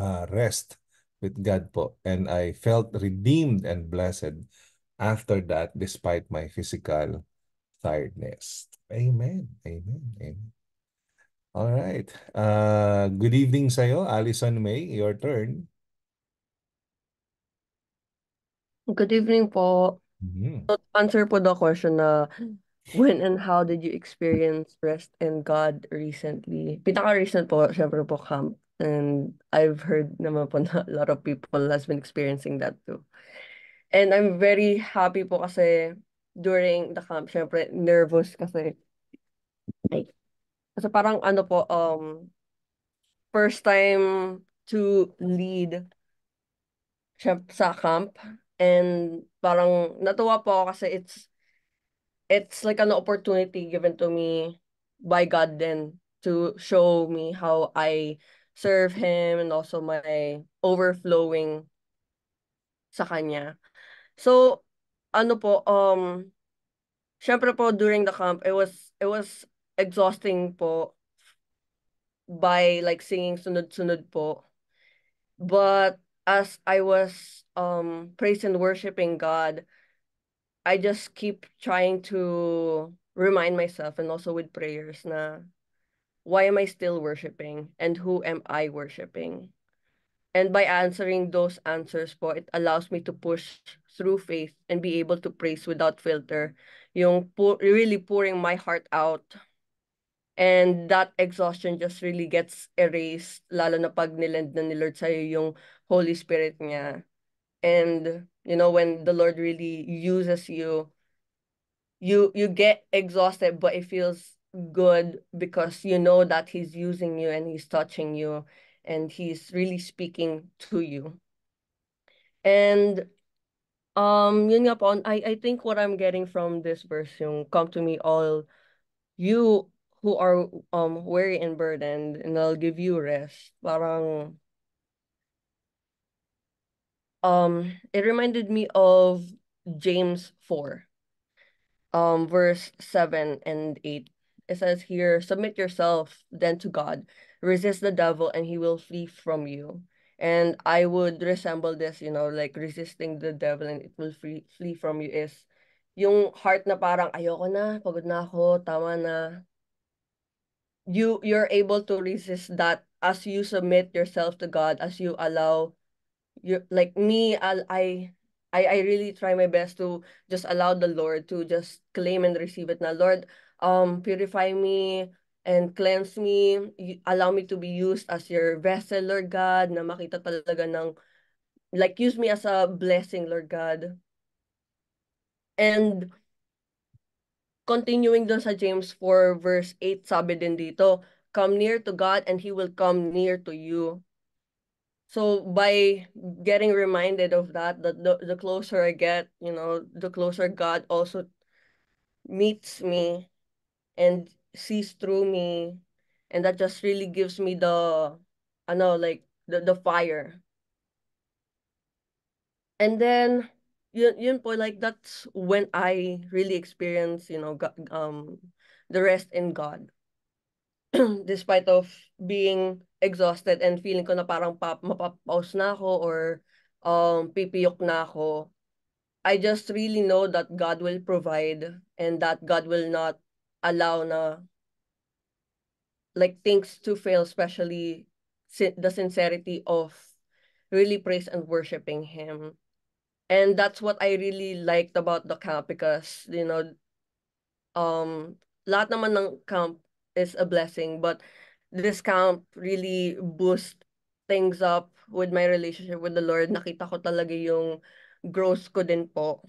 uh, rest with God po. And I felt redeemed and blessed after that despite my physical tiredness. Amen. Amen. Amen. All right. Uh, good evening sa'yo, Alison May. Your turn. Good evening po. Mm-hmm. So, answer po the question na when and how did you experience rest in God recently? Pinaka-recent po, syempre po, camp. And I've heard naman po na a lot of people has been experiencing that too. And I'm very happy po kasi during the camp, syempre, nervous kasi. Ay. Kasi parang ano po, um, first time to lead syempre, sa camp. And parang natuwa po ako kasi it's, it's like an opportunity given to me by God then to show me how I serve Him and also my overflowing sa Kanya. So, ano po, um, syempre po during the camp, it was, it was exhausting po by like singing sunod-sunod po. But as I was um praise and worshiping God, I just keep trying to remind myself and also with prayers na why am I still worshiping and who am I worshiping? And by answering those answers po, it allows me to push through faith and be able to praise without filter. Yung pour, really pouring my heart out. And that exhaustion just really gets erased, lalo na pag nilend na ni Lord sa'yo yung Holy Spirit niya. And, you know, when the Lord really uses you, you you get exhausted, but it feels good because you know that He's using you and He's touching you and he's really speaking to you. And um, yun nga po, I, I think what I'm getting from this verse yung come to me all you who are um weary and burdened and I'll give you rest. Parang um it reminded me of James 4 um verse 7 and 8 it says here, submit yourself then to God, resist the devil, and he will flee from you. And I would resemble this, you know, like resisting the devil and it will flee, flee from you is yung heart na parang ayoko na, pagod na ako, tama na. You, you're able to resist that as you submit yourself to God, as you allow, you like me, I'll, I, I, I really try my best to just allow the Lord to just claim and receive it. Now, Lord, um, purify me and cleanse me. Allow me to be used as your vessel, Lord God, na makita talaga ng, like, use me as a blessing, Lord God. And continuing doon sa James 4 verse 8, sabi din dito, come near to God and He will come near to you. So by getting reminded of that, that the, the closer I get, you know, the closer God also meets me and sees through me and that just really gives me the i know like the, the fire and then yun, yun po like that's when i really experience you know god, um the rest in god despite of being exhausted and feeling ko na parang pap mapapaus na ako or um pipiyok na ako I just really know that God will provide and that God will not allow na like things to fail, especially the sincerity of really praise and worshiping him. And that's what I really liked about the camp because, you know, um, lahat naman ng camp is a blessing, but this camp really boost things up with my relationship with the Lord. Nakita ko talaga yung growth ko din po.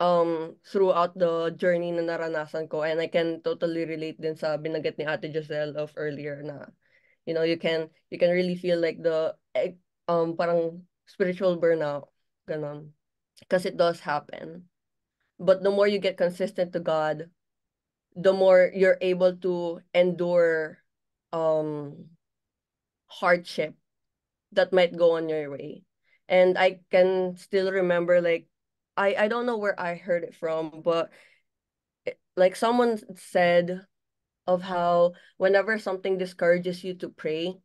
um throughout the journey na naranasan ko and I can totally relate din sa binanggit ni Ate Giselle of earlier na you know you can you can really feel like the eh, um parang spiritual burnout ganon because it does happen but the more you get consistent to God the more you're able to endure um hardship that might go on your way and I can still remember like I I don't know where I heard it from, but it, like someone said of how whenever something discourages you to pray,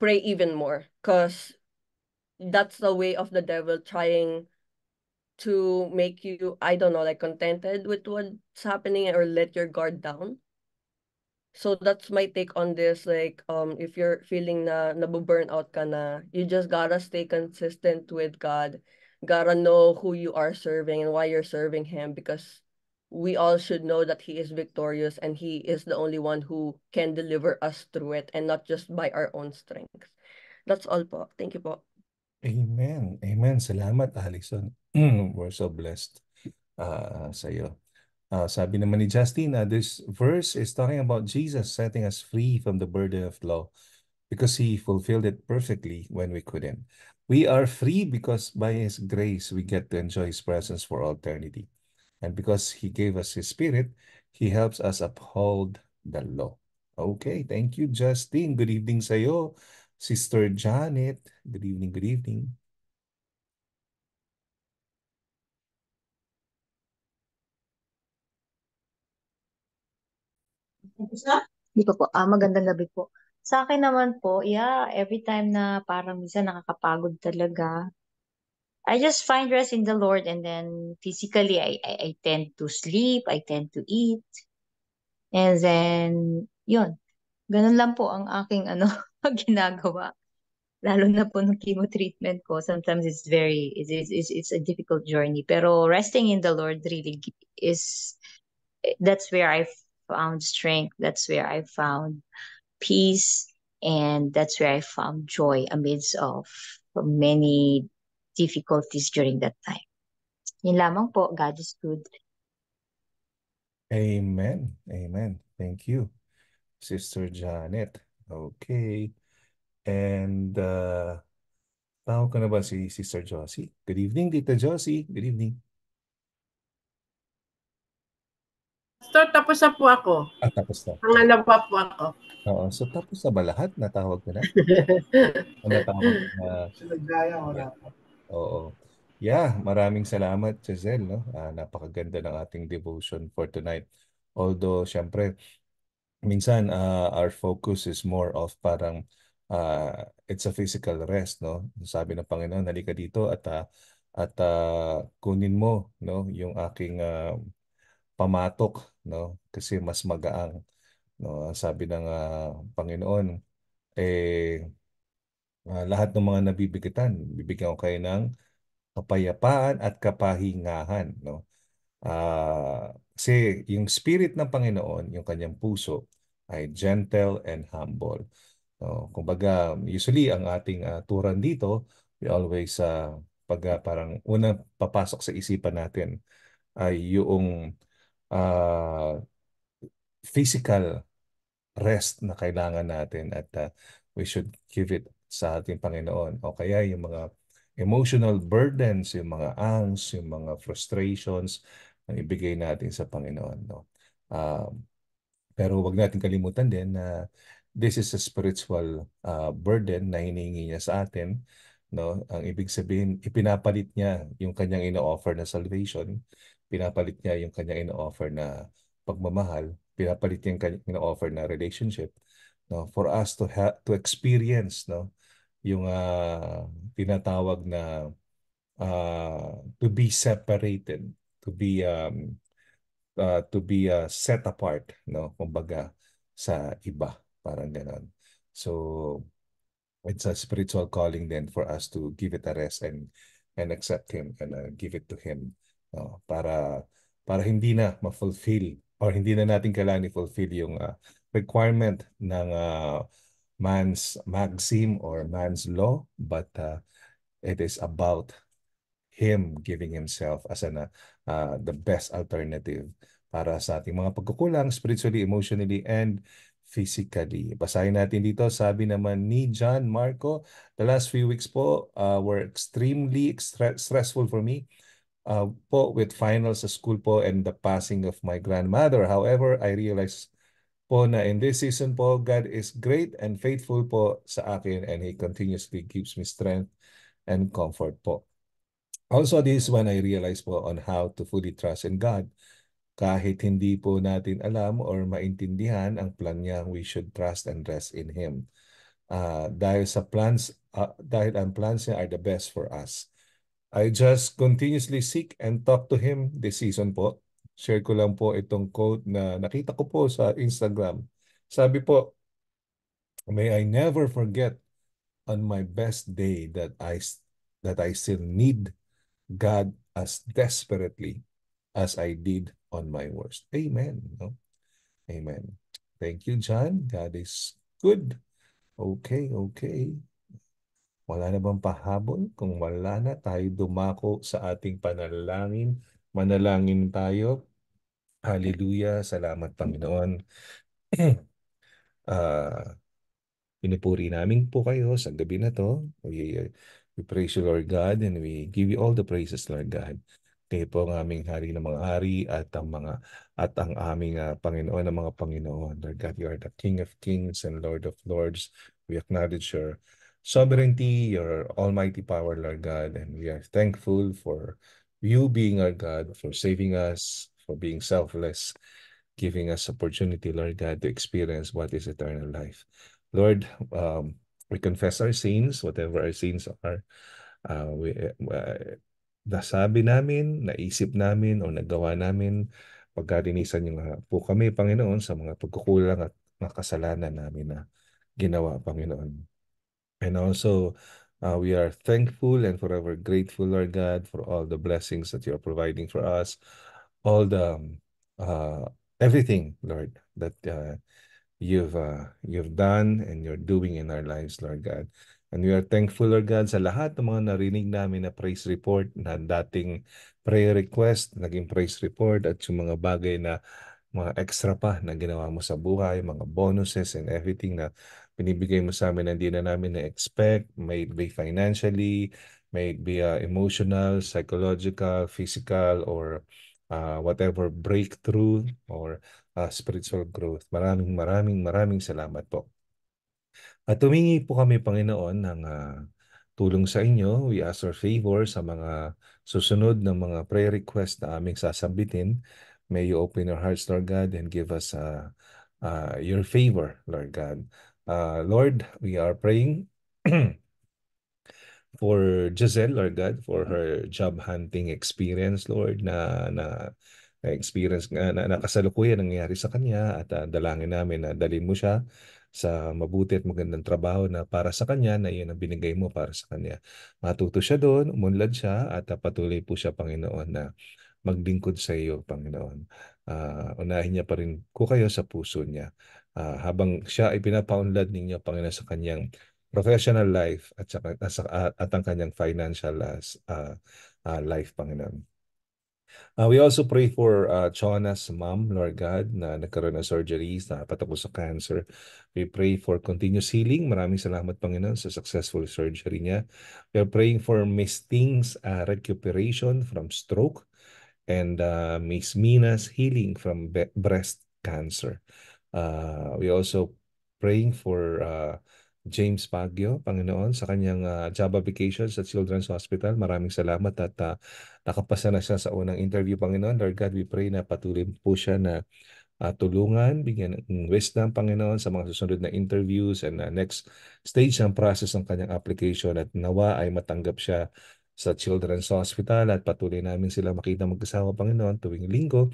pray even more because that's the way of the devil trying to make you I don't know like contented with what's happening or let your guard down. So that's my take on this. Like, um, if you're feeling na nabuburn out ka na, you just gotta stay consistent with God gotta know who you are serving and why you're serving him because we all should know that he is victorious and he is the only one who can deliver us through it and not just by our own strength. That's all po. Thank you po. Amen. Amen. Salamat, Alison. We're so blessed uh, sa iyo. Uh, sabi naman ni Justina, this verse is talking about Jesus setting us free from the burden of law because he fulfilled it perfectly when we couldn't. We are free because by His grace we get to enjoy His presence for all eternity. And because He gave us His Spirit, He helps us uphold the law. Okay, thank you, Justin. Good evening sa'yo. Sister Janet, good evening, good evening. Hindi po po. Ah, magandang gabi po. Sa akin naman po, yeah, every time na parang minsan nakakapagod talaga, I just find rest in the Lord and then physically I, I, I tend to sleep, I tend to eat. And then, yun. Ganun lang po ang aking ano, ginagawa. Lalo na po ng chemo treatment ko. Sometimes it's very, it's, it's, it's a difficult journey. Pero resting in the Lord really is, that's where I found strength. That's where I found peace and that's where i found joy amidst of many difficulties during that time yun lamang po god is good amen amen thank you sister janet okay and uh tao ka na ba si sister josie good evening tita josie good evening Pastor, tapos na po ako. At ah, tapos na. Panganab pa po ako. Oo. So tapos na ba lahat? Natawag ko na? Ang natawag na? Sinagdaya ko na. Oo. Yeah, maraming salamat, Giselle. No? Ah, napakaganda ng ating devotion for tonight. Although, syempre, minsan uh, our focus is more of parang uh, it's a physical rest no sabi ng Panginoon halika dito at uh, at uh, kunin mo no yung aking uh, pamatok no kasi mas magaang no ang sabi ng uh, Panginoon eh uh, lahat ng mga nabibigitan bibigyan ko kayo ng kapayapaan at kapahingahan no uh, kasi yung spirit ng Panginoon yung kanyang puso ay gentle and humble no kumbaga usually ang ating uh, turan dito we always uh, pag uh, parang unang papasok sa isipan natin ay yung uh, physical rest na kailangan natin at uh, we should give it sa ating Panginoon. O kaya yung mga emotional burdens, yung mga angst, yung mga frustrations na ibigay natin sa Panginoon. No? Um, pero wag natin kalimutan din na this is a spiritual uh, burden na hinihingi niya sa atin. No? Ang ibig sabihin, ipinapalit niya yung kanyang ino-offer na salvation pinapalit niya yung kanya ino-offer na pagmamahal, pinapalit niya yung kanya ino-offer na relationship no for us to ha- to experience no yung uh, tinatawag na uh, to be separated, to be um, uh, to be uh, set apart, no? Kumbaga sa iba, parang ganun. So it's a spiritual calling then for us to give it a rest and and accept him and uh, give it to him no? para para hindi na ma-fulfill or hindi na natin kailangan i-fulfill yung uh, requirement ng uh, man's maxim or man's law but uh, it is about him giving himself as an uh, the best alternative para sa ating mga pagkukulang spiritually, emotionally, and physically. Basahin natin dito, sabi naman ni John Marco, the last few weeks po uh, were extremely stressful for me uh, po with finals sa school po and the passing of my grandmother. However, I realized po na in this season po, God is great and faithful po sa akin and He continuously gives me strength and comfort po. Also, this is when I realized po on how to fully trust in God. Kahit hindi po natin alam or maintindihan ang plan niya, we should trust and rest in Him. Uh, dahil sa plans, uh, dahil ang plans niya are the best for us. I just continuously seek and talk to him this season po. Share ko lang po itong quote na nakita ko po sa Instagram. Sabi po, may I never forget on my best day that I that I still need God as desperately as I did on my worst. Amen. No? Amen. Thank you, John. God is good. Okay, okay. Wala na bang pahabol? Kung wala na, tayo dumako sa ating panalangin. Manalangin tayo. Hallelujah. Salamat, Panginoon. uh, pinupuri namin po kayo sa gabi na to. We, we praise you, Lord God, and we give you all the praises, Lord God. Kayo po ang aming hari ng mga hari at ang mga at ang aming uh, Panginoon ng mga Panginoon. Lord God, you are the King of Kings and Lord of Lords. We acknowledge your sovereignty, your almighty power, Lord God, and we are thankful for you being our God, for saving us, for being selfless, giving us opportunity, Lord God, to experience what is eternal life. Lord, um, we confess our sins, whatever our sins are. Uh, we, uh, nasabi namin, naisip namin, o nagawa namin, pagkarinisan niyo po kami, Panginoon, sa mga pagkukulang at mga kasalanan namin na ginawa, Panginoon. And also, uh, we are thankful and forever grateful, Lord God, for all the blessings that you are providing for us, all the um, uh, everything, Lord, that uh, you've uh, you've done and you're doing in our lives, Lord God. And we are thankful, Lord God, sa lahat ng mga narinig namin na praise report, na dating prayer request, naging praise report, at yung mga bagay na mga extra pa na ginawa mo sa buhay, mga bonuses and everything na binibigay mo sa amin na hindi na namin na-expect, may be financially, may it be uh, emotional, psychological, physical, or uh, whatever breakthrough or uh, spiritual growth. Maraming maraming maraming salamat po. At tumingi po kami Panginoon ng uh, tulong sa inyo. We ask for favor sa mga susunod ng mga prayer request na aming sasabitin. May you open your hearts, Lord God, and give us uh, uh, your favor, Lord God. Uh, Lord, we are praying for Giselle, Lord God, for her job hunting experience, Lord, na, na na-experience na, na nakasalukuyan nangyari sa kanya at uh, dalangin namin na dalhin mo siya sa mabuti at magandang trabaho na para sa kanya na iyon ang binigay mo para sa kanya. Matuto siya doon, umunlad siya at uh, patuloy po siya Panginoon na maglingkod sa iyo Panginoon. Uh, unahin niya pa rin ko kayo sa puso niya uh, habang siya ay pinapaunlad ninyo, Panginoon, sa kanyang professional life at, sa at, at ang kanyang financial uh, uh, life, Panginoon. Uh, we also pray for uh, Chona's mom, Lord God, na nagkaroon ng surgery sa patapos sa cancer. We pray for continuous healing. Maraming salamat, Panginoon, sa successful surgery niya. We are praying for Miss Ting's uh, recuperation from stroke and uh, Miss Mina's healing from breast cancer. Uh, we also praying for uh, James Baggio, Panginoon, sa kanyang uh, job application sa Children's Hospital. Maraming salamat at uh, nakapasa na siya sa unang interview, Panginoon. Lord God, we pray na patuloy po siya na uh, tulungan, bigyan ng wisdom, Panginoon, sa mga susunod na interviews and uh, next stage ng process ng kanyang application at nawa ay matanggap siya sa Children's Hospital at patuloy namin sila makita magkasama, Panginoon, tuwing linggo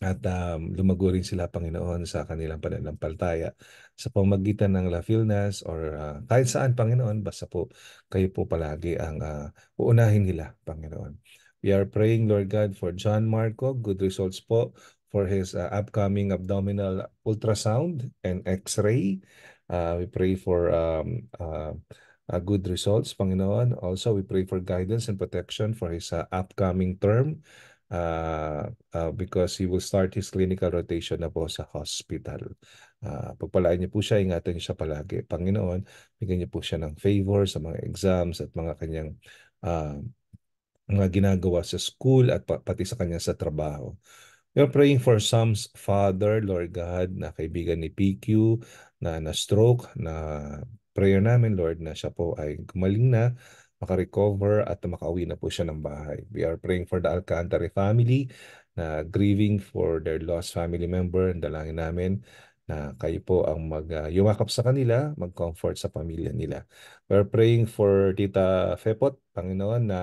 at um, lumago rin sila Panginoon sa kanilang pananampalataya sa pamagitan ng La Filnas or uh, kahit saan Panginoon basta po kayo po palagi ang uh, uunahin nila Panginoon. We are praying Lord God for John Marco, good results po for his uh, upcoming abdominal ultrasound and x-ray. Uh, we pray for um, uh, uh, good results, Panginoon. Also, we pray for guidance and protection for his uh, upcoming term uh, uh, because he will start his clinical rotation na po sa hospital. Uh, ah, pagpalaan niyo po siya, ingatan niyo siya palagi. Panginoon, bigyan niyo po siya ng favor sa mga exams at mga kanyang uh, mga ginagawa sa school at pa- pati sa kanya sa trabaho. We are praying for Sam's father, Lord God, na kaibigan ni PQ, na na-stroke, na prayer namin, Lord, na siya po ay gumaling na makarecover at makauwi na po siya ng bahay. We are praying for the Alcantara family na grieving for their lost family member. Dalangin namin na kayo po ang mag uh, yumakap sa kanila, mag-comfort sa pamilya nila. We are praying for Tita Fepot, Panginoon, na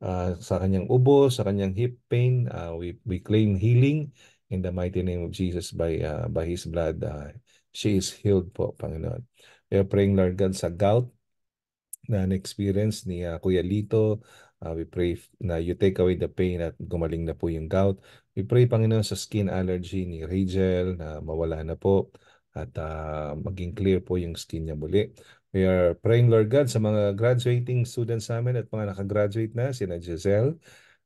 uh, sa kanyang ubo, sa kanyang hip pain, uh, we, we claim healing in the mighty name of Jesus by, uh, by His blood. Uh, she is healed po, Panginoon. We are praying, Lord God, sa gout, na experience ni uh, Kuya Lito. Uh, we pray na you take away the pain at gumaling na po yung gout. We pray, Panginoon, sa skin allergy ni Rachel na mawala na po at uh, maging clear po yung skin niya muli. We are praying, Lord God, sa mga graduating students namin at mga nakagraduate na, sina Giselle,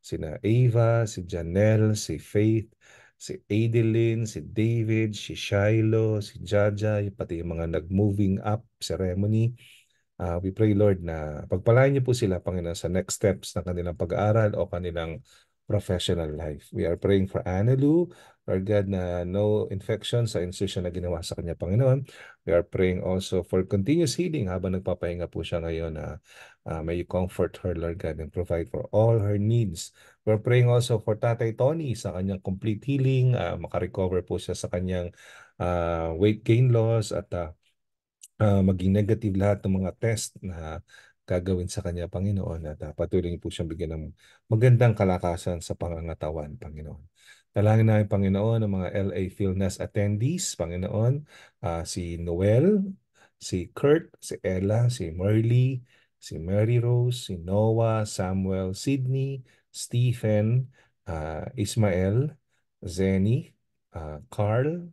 sina Ava, si Janelle, si Faith, si Adeline, si David, si Shiloh, si Jaja, pati yung mga nag-moving up ceremony. Uh, we pray, Lord, na pagpalain niyo po sila, Panginoon, sa next steps ng kanilang pag-aaral o kanilang professional life. We are praying for Anna Lord God, na no infection sa incision na ginawa sa kanya, Panginoon. We are praying also for continuous healing habang nagpapahinga po siya ngayon na uh, may you comfort her, Lord God, and provide for all her needs. We are praying also for Tatay Tony sa kanyang complete healing, uh, makarecover po siya sa kanyang uh, weight gain loss at uh, uh, maging negative lahat ng mga test na gagawin sa kanya, Panginoon, at ah, patuloy niyo po siyang bigyan ng magandang kalakasan sa pangangatawan, Panginoon. Dalangin namin, Panginoon, ang mga LA Philness attendees, Panginoon, uh, si Noel, si Kurt, si Ella, si Merly, si Mary Rose, si Noah, Samuel, Sydney, Stephen, uh, Ismael, Zenny, uh, Carl,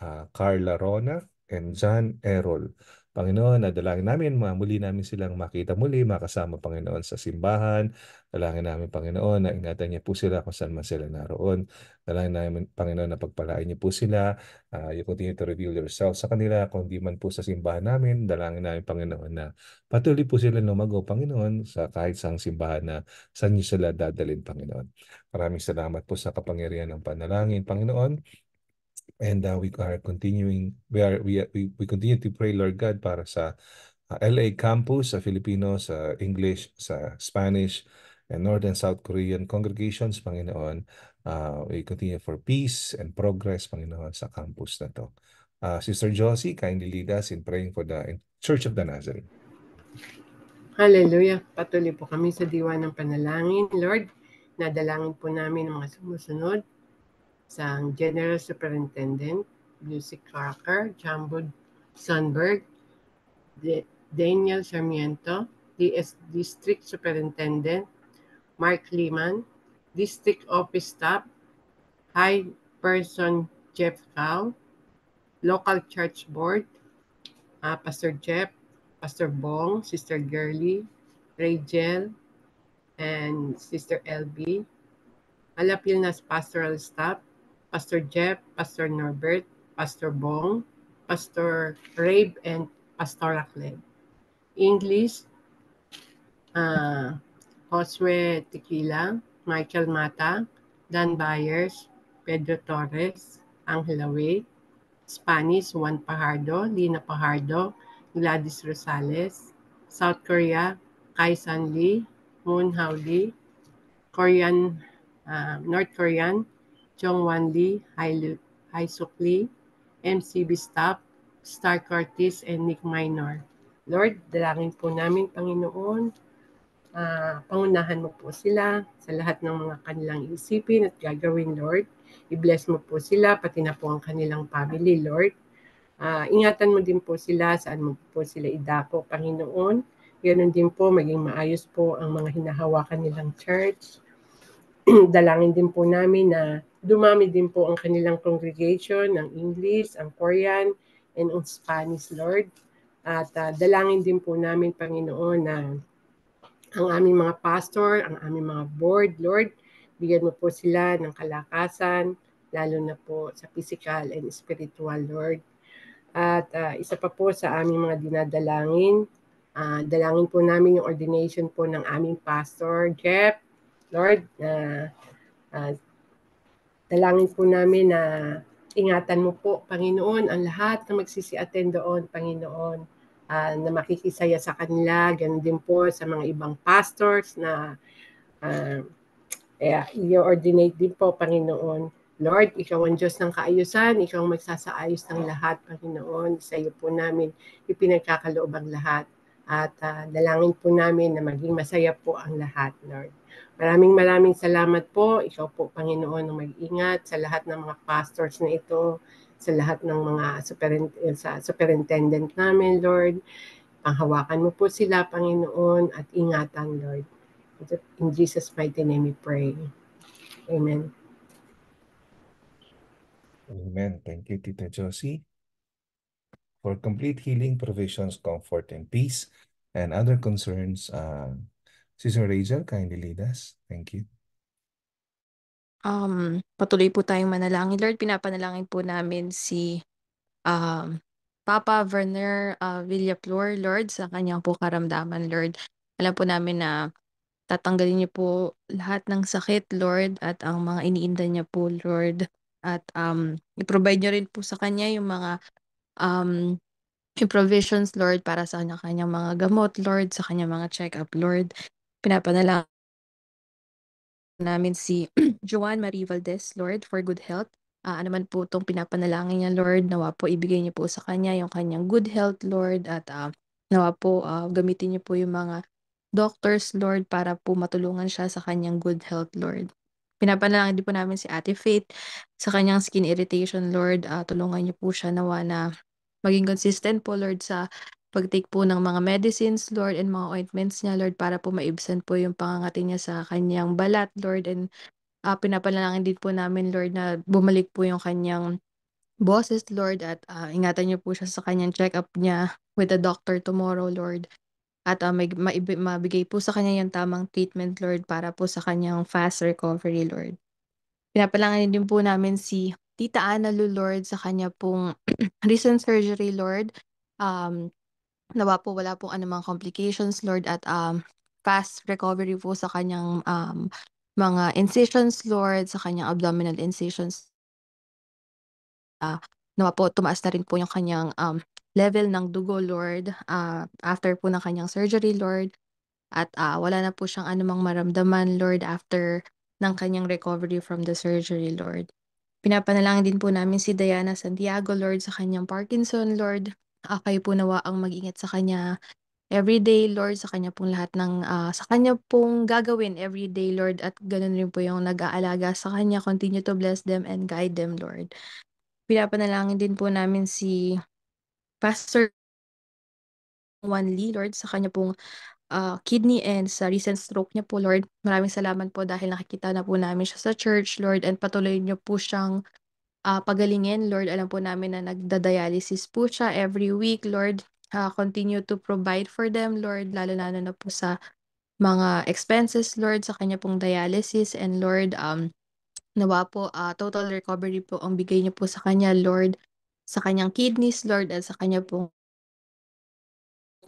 uh, Carla Rona, and John Errol. Panginoon, nadalangin namin, muli namin silang makita muli, makasama Panginoon sa simbahan. Dalangin namin, Panginoon, na ingatan niya po sila kung saan man sila naroon. Dalangin namin, Panginoon, na pagpalain niyo po sila. Uh, you continue to reveal yourself sa kanila, kung di man po sa simbahan namin. Dalangin namin, Panginoon, na patuloy po sila lumago, Panginoon, sa kahit saang simbahan na saan niyo sila dadalin, Panginoon. Maraming salamat po sa kapangyarihan ng panalangin, Panginoon. And uh, we are continuing, we are we, we continue to pray Lord God para sa uh, LA campus sa Filipino, sa English, sa Spanish, and North and South Korean congregations, Panginoon. Uh, we continue for peace and progress, Panginoon, sa campus na to. Uh, Sister Josie, kindly lead us in praying for the Church of the Nazarene. Hallelujah. Patuloy po kami sa diwa ng panalangin. Lord, nadalangin po namin ang mga sumusunod Sang General Superintendent, Lucy Crocker, Jambud Sunberg, Daniel Sarmiento, DS District Superintendent, Mark Lehman, District Office Staff, High Person Jeff Cow, Local Church Board, uh, Pastor Jeff, Pastor Bong, Sister Girly, Rachel, and Sister LB, Alapilnas Pastoral Staff, Pastor Jeff, Pastor Norbert, Pastor Bong, Pastor Rabe, and Pastor Acleb. English, uh, Josue Tequila, Michael Mata, Dan Byers, Pedro Torres, Angela Way, Spanish, Juan Pajardo, Lina Pajardo, Gladys Rosales, South Korea, Kai San Lee, Moon Hao Korean, uh, North Korean, Chongwan Lee, Hai Suk Lee, MCB staff, Star Curtis, and Nick Minor. Lord, dalangin po namin, Panginoon, uh, pangunahan mo po sila sa lahat ng mga kanilang isipin at gagawin, Lord. I-bless mo po sila, pati na po ang kanilang family, Lord. Uh, ingatan mo din po sila saan mo po sila idako, Panginoon. Ganon din po, maging maayos po ang mga hinahawakan nilang church. Dalangin din po namin na Dumami din po ang kanilang congregation ng English, ang Korean, and ang Spanish, Lord. At uh, dalangin din po namin, Panginoon, na ang aming mga pastor, ang aming mga board, Lord, bigyan mo po sila ng kalakasan, lalo na po sa physical and spiritual, Lord. At uh, isa pa po sa aming mga dinadalangin, uh, dalangin po namin yung ordination po ng aming pastor, Jeff, Lord, na uh, uh, Dalangin po namin na ingatan mo po, Panginoon, ang lahat na magsisi-attend doon, Panginoon, uh, na makikisaya sa kanila, ganun din po sa mga ibang pastors na uh, eh, i-ordinate din po, Panginoon. Lord, Ikaw ang Diyos ng kaayusan, Ikaw ang magsasaayos ng lahat, Panginoon. Sa iyo po namin ipinagkakaloob ang lahat. At uh, dalangin po namin na maging masaya po ang lahat, Lord. Maraming maraming salamat po. Ikaw po, Panginoon, ang mag-ingat sa lahat ng mga pastors na ito, sa lahat ng mga superintendent, eh, sa superintendent namin, Lord. Panghawakan mo po sila, Panginoon, at ingatan, Lord. In Jesus' mighty name we pray. Amen. Amen. Thank you, Tita Josie. For complete healing, provisions, comfort, and peace, and other concerns, uh, Sister Rachel, kindly lead us. Thank you. Um, patuloy po tayong manalangin. Lord, pinapanalangin po namin si um, Papa Werner uh, Villaplor, Lord, sa kanyang po karamdaman, Lord. Alam po namin na tatanggalin niyo po lahat ng sakit, Lord, at ang mga iniinda niya po, Lord. At um, i-provide niyo rin po sa kanya yung mga um, yung provisions, Lord, para sa kanya-kanyang mga gamot, Lord, sa kanya mga check-up, Lord. Pinapanalangin namin si Joanne Marie Valdez, Lord, for good health. Uh, ano man po itong pinapanalangin niya, Lord, nawa po ibigay niyo po sa kanya yung kanyang good health, Lord, at uh, nawa po uh, gamitin niyo po yung mga doctors, Lord, para po matulungan siya sa kanyang good health, Lord. Pinapanalangin din po namin si Ate Faith sa kanyang skin irritation, Lord. Uh, tulungan niyo po siya nawa na maging consistent po, Lord, sa pagtake po ng mga medicines, Lord, and mga ointments niya, Lord, para po maibsan po yung pangangati niya sa kanyang balat, Lord, and uh, pinapanalangin din po namin, Lord, na bumalik po yung kanyang bosses, Lord, at uh, ingatan niyo po siya sa kanyang check-up niya with the doctor tomorrow, Lord. At uh, may, ma- mabigay po sa kanya yung tamang treatment, Lord, para po sa kanyang fast recovery, Lord. Pinapalangin din po namin si Tita Ana Lu, Lord, sa kanya pong recent surgery, Lord. Um, Nawa po wala pong anumang complications Lord at um, fast recovery po sa kanyang um, mga incisions Lord, sa kanyang abdominal incisions. Uh, nawa po tumaas na rin po yung kanyang um, level ng dugo Lord uh, after po ng kanyang surgery Lord. At uh, wala na po siyang anumang maramdaman Lord after ng kanyang recovery from the surgery, Lord. Pinapanalangin din po namin si Diana Santiago, Lord, sa kanyang Parkinson, Lord. Ah, kayo po ang mag-ingat sa kanya everyday, Lord, sa kanya pong lahat ng, ah, sa kanya pong gagawin everyday, Lord, at ganoon rin po yung nag-aalaga sa kanya. Continue to bless them and guide them, Lord. Pinapanalangin din po namin si Pastor Juan Lee, Lord, sa kanya pong ah, kidney and sa recent stroke niya po, Lord. Maraming salamat po dahil nakikita na po namin siya sa church, Lord, and patuloy niyo po siyang uh, pagalingin. Lord, alam po namin na nagda-dialysis po siya every week. Lord, uh, continue to provide for them, Lord, lalo na ano na po sa mga expenses, Lord, sa kanya pong dialysis. And Lord, um, nawa po, uh, total recovery po ang bigay niyo po sa kanya, Lord, sa kanyang kidneys, Lord, at sa kanya pong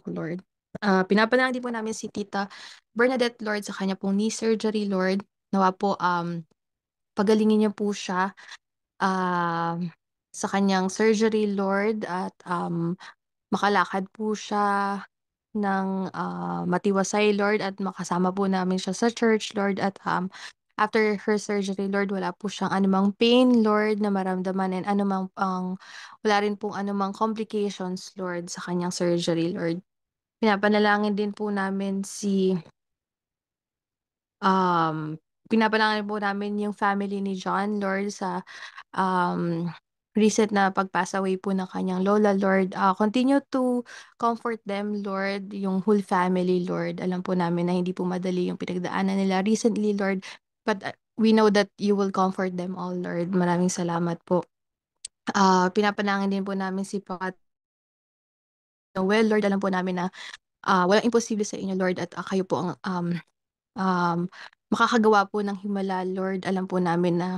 Lord. Uh, pinapanalangin din po namin si Tita Bernadette, Lord, sa kanya pong knee surgery, Lord. Nawa po, um, pagalingin niyo po siya ah, sa kanyang surgery Lord at, um, makalakad po siya ng, ah, matiwasay Lord at makasama po namin siya sa church Lord at, um, after her surgery Lord wala po siyang anumang pain Lord na maramdaman and anumang pang wala rin pong anumang complications Lord sa kanyang surgery Lord. Pinapanalangin din po namin si um pinapalangan po namin yung family ni John, Lord, sa um, recent na pag away po ng kanyang lola, Lord. Uh, continue to comfort them, Lord, yung whole family, Lord. Alam po namin na hindi po madali yung pinagdaanan nila recently, Lord. But ah, we know that you will comfort them all, Lord. Maraming salamat po. Uh, ah, pinapanangin din po namin si Pat Well Lord. Alam po namin na uh, walang imposible sa inyo, Lord, at uh, kayo po ang um, um, makakagawa po ng himala, Lord. Alam po namin na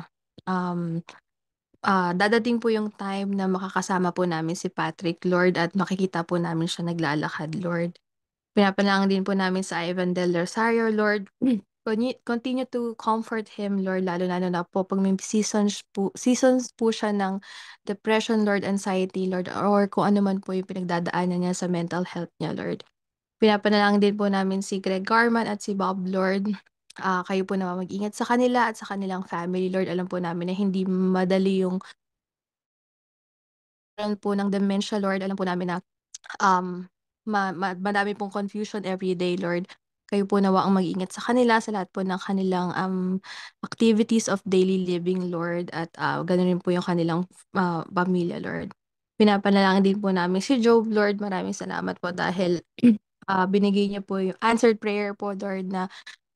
um, ah, dadating po yung time na makakasama po namin si Patrick, Lord, at makikita po namin siya naglalakad, Lord. Pinapanalangin din po namin sa Ivan del Rosario, Lord. Continue to comfort him, Lord, lalo na na po pag may seasons po, seasons po siya ng depression, Lord, anxiety, Lord, or kung ano man po yung pinagdadaanan niya sa mental health niya, Lord. Pinapanalangin din po namin si Greg Garman at si Bob, Lord. Ah, kayo po naman mag-ingat sa kanila at sa kanilang family. Lord, alam po namin na hindi madali yung nagkaroon po ng dementia, Lord. Alam po namin na um, ma- ma- madami pong confusion every day, Lord. Kayo po nawa ang mag-ingat sa kanila, sa lahat po ng kanilang um, activities of daily living, Lord. At uh, ganun rin po yung kanilang uh, pamilya, Lord. Pinapanalangin din po namin si Job, Lord. Maraming salamat po dahil uh, binigay niya po yung answered prayer po, Lord, na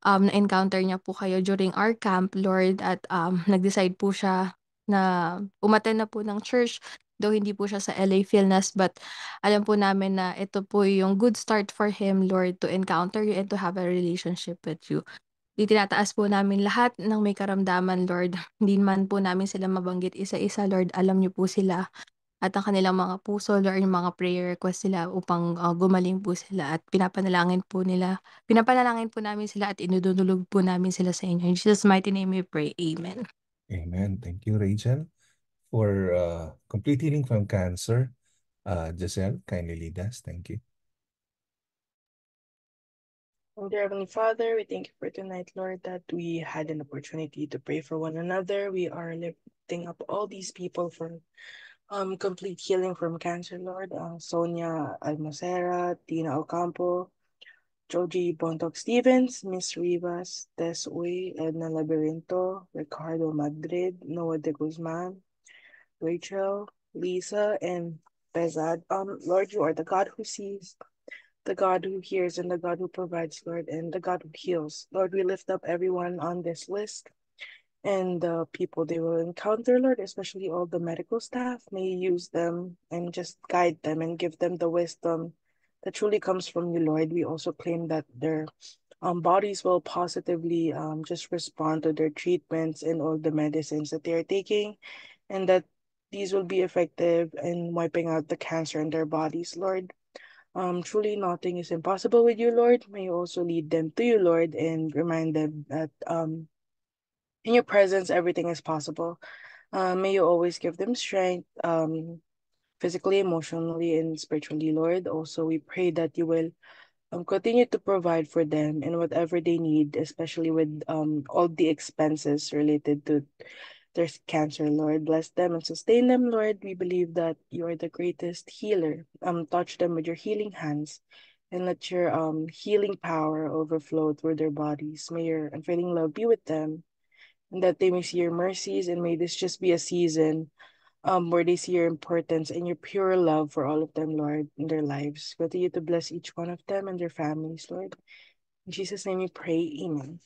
um, na-encounter niya po kayo during our camp, Lord, at um, nag-decide po siya na umaten na po ng church, though hindi po siya sa LA Fitness, but alam po namin na ito po yung good start for him, Lord, to encounter you and to have a relationship with you. Itinataas po namin lahat ng may karamdaman, Lord. Hindi man po namin sila mabanggit isa-isa, Lord. Alam niyo po sila at ang kanilang mga puso or yung mga prayer request sila upang, ah, gumaling po sila at pinapanalangin po nila pinapanalangin po namin sila at idudulog po namin sila sa inyo. In Jesus' mighty name we pray. Amen. Amen. Thank you, Rachel, for uh, complete healing from cancer. Uh, Giselle, kindly lead us. Thank you. Oh, Dear Heavenly Father, we thank you for tonight, Lord, that we had an opportunity to pray for one another. We are lifting up all these people for um, complete healing from cancer, Lord. Uh, Sonia Almacera, Tina Ocampo, Georgie Bontoc Stevens, Miss Rivas, Tess Uy, Edna labirinto Ricardo Madrid, Noah de Guzman, Rachel, Lisa, and Bezad. Um, Lord, you are the God who sees, the God who hears, and the God who provides, Lord, and the God who heals. Lord, we lift up everyone on this list and the people they will encounter, Lord, especially all the medical staff. May use them and just guide them and give them the wisdom that truly comes from you, Lord. We also claim that their um, bodies will positively um, just respond to their treatments and all the medicines that they are taking, and that these will be effective in wiping out the cancer in their bodies, Lord. Um, truly, nothing is impossible with you, Lord. May you also lead them to you, Lord, and remind them that um, in your presence, everything is possible. Um, may you always give them strength, um, physically, emotionally, and spiritually, Lord. Also, we pray that you will um, continue to provide for them and whatever they need, especially with um all the expenses related to their cancer, Lord. Bless them and sustain them, Lord. We believe that you are the greatest healer. Um, touch them with your healing hands and let your um healing power overflow through their bodies. May your unfailing love be with them and that they may see your mercies, and may this just be a season um, where they see your importance and your pure love for all of them, Lord, in their lives. Continue to bless each one of them and their families, Lord. In Jesus' name we pray, Amen.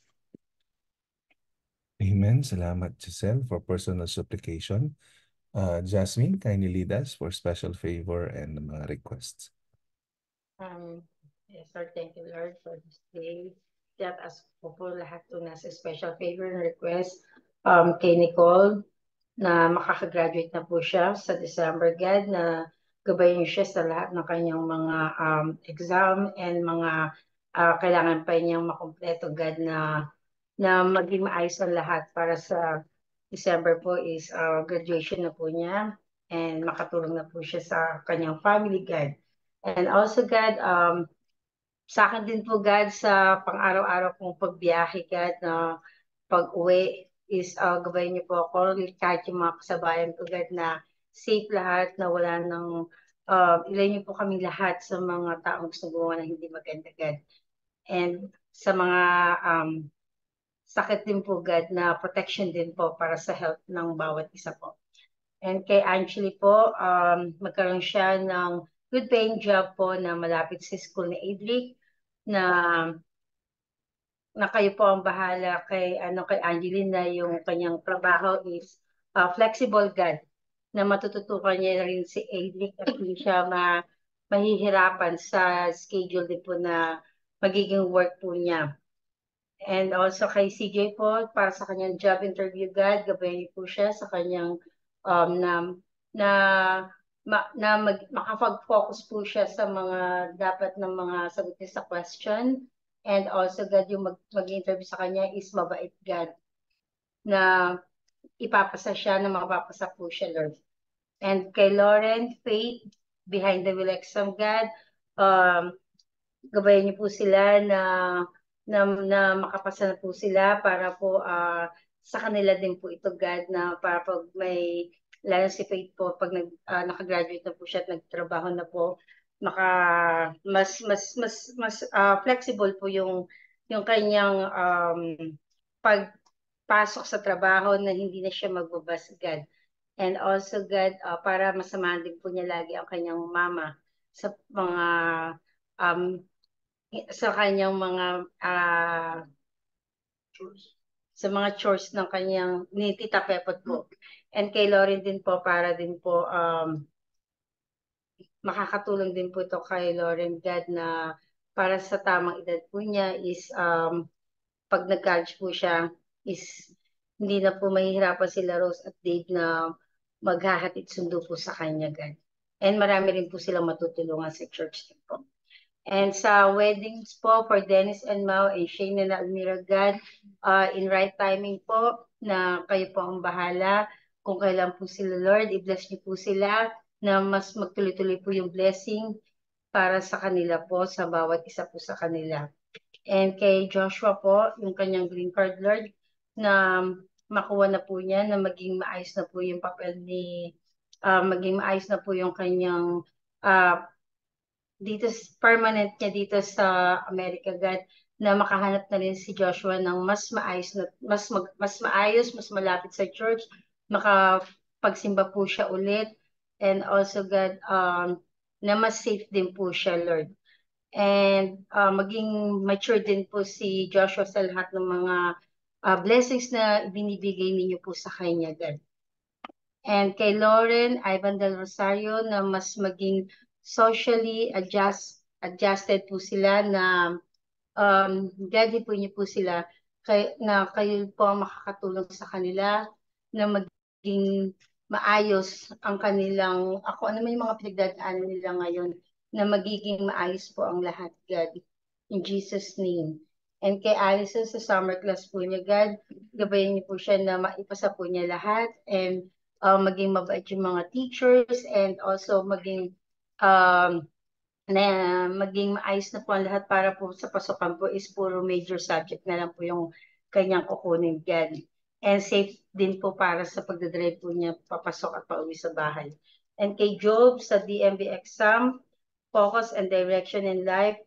Amen. Salamat, Giselle, for personal supplication. Uh, Jasmine, kindly lead us for special favor and mga requests. Um, yes, sir. Thank you, Lord, for this day. that as po lahat to nasa special favor and request um, kay Nicole na makakagraduate na po siya sa December God na gabayin siya sa lahat ng kanyang mga um, exam and mga uh, kailangan pa niyang makumpleto God na na maging maayos ang lahat para sa December po is uh, graduation na po niya and makatulong na po siya sa kanyang family God. And also God, um, sa akin din po, God, sa pang-araw-araw kong pagbiyahe, God, na pag-uwi is uh, ah, gabayin niyo po ako kahit yung mga kasabayan ko, God, na safe lahat, na wala nang uh, ilay niyo po kami lahat sa mga taong subukan na hindi maganda, God. And sa mga um, sakit din po, God, na protection din po para sa health ng bawat isa po. And kay Angeli po, um, magkaroon siya ng good paying job po na malapit sa school ni Edric na na kayo po ang bahala kay ano kay Angelina yung kanyang trabaho is uh, flexible God na matututukan niya rin si Adric at hindi siya ma mahihirapan sa schedule din po na magiging work po niya. And also kay CJ po, para sa kanyang job interview guide, gabayan niyo po siya sa kanyang um, na, na ma- na mag, makapag-focus po siya sa mga dapat ng mga sagot niya sa question. And also God, yung mag, mag-interview sa kanya is mabait God na ipapasa siya, na makapapasa po siya, Lord. And kay Lauren, Faith, Behind the Will Exam God, um, gabayan niyo po sila na, na, na makapasa na po sila para po uh, sa kanila din po ito, God, na para pag may lalo si Faith po pag nag, uh, nakagraduate na po siya at nagtrabaho na po maka mas mas mas mas uh, flexible po yung yung kanyang um, pagpasok sa trabaho na hindi na siya magbabasagad. And also God uh, para masamahan din po niya lagi ang kanyang mama sa mga um, sa kanyang mga uh, chores. sa mga chores ng kanyang ni Tita Pepot po. Mm-hmm. And kay Lauren din po para din po um, makakatulong din po ito kay Lauren Dad na para sa tamang edad po niya is um, pag nag-college po siya is hindi na po mahihirapan sila Rose at Dave na maghahatid sundo po sa kanya gan. And marami rin po silang matutulungan sa church din po. And sa weddings po for Dennis and Mao and Shane na Almira God, uh, in right timing po na kayo po ang bahala kung kailan po sila, Lord, i-bless niyo po sila na mas magtuloy-tuloy po yung blessing para sa kanila po, sa bawat isa po sa kanila. And kay Joshua po, yung kanyang green card, Lord, na makuha na po niya, na maging maayos na po yung papel ni, uh, maging maayos na po yung kanyang uh, dito permanent niya dito sa America God na makahanap na rin si Joshua ng mas maayos na mas mag, mas maayos, mas malapit sa church, makapagsimba po siya ulit. And also God, um, na mas safe din po siya, Lord. And uh, maging mature din po si Joshua sa lahat ng mga uh, blessings na binibigay ninyo po sa kanya, God. And kay Lauren Ivan Del Rosario na mas maging socially adjust, adjusted po sila na um, guide po niyo po sila kay, na kayo po makakatulong sa kanila na mag maging maayos ang kanilang, ako ano may mga pinagdadaanan nila ngayon na magiging maayos po ang lahat, God. In Jesus' name. And kay Allison sa summer class po niya, God, gabayan niyo po siya na maipasa po niya lahat and uh, maging mabait yung mga teachers and also maging um, na maging maayos na po ang lahat para po sa pasukan po is puro major subject na lang po yung kanyang kukunin, God and safe din po para sa pagdadrive po niya papasok at pauwi sa bahay. And kay Job sa DMV exam, focus and direction in life,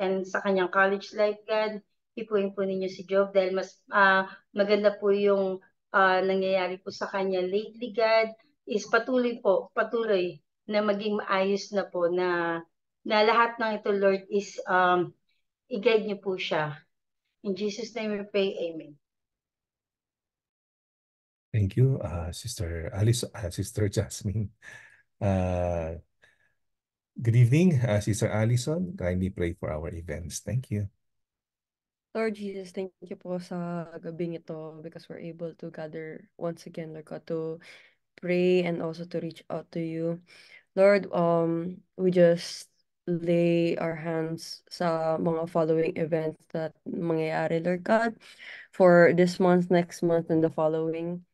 and sa kanyang college life, God, ipuin po ninyo si Job dahil mas uh, maganda po yung uh, nangyayari po sa kanya lately, God, is patuloy po, patuloy na maging maayos na po na na lahat ng ito, Lord, is um, i-guide niyo po siya. In Jesus' name we pray, Amen. Thank you, uh, Sister Alice, uh, Sister Jasmine. Uh, good evening, uh, Sister Allison. Kindly pray for our events. Thank you. Lord Jesus, thank you po sa gabing ito because we're able to gather once again, Lord God, to pray and also to reach out to you. Lord, um, we just lay our hands sa mga following events that mangyayari, Lord God, for this month, next month, and the following.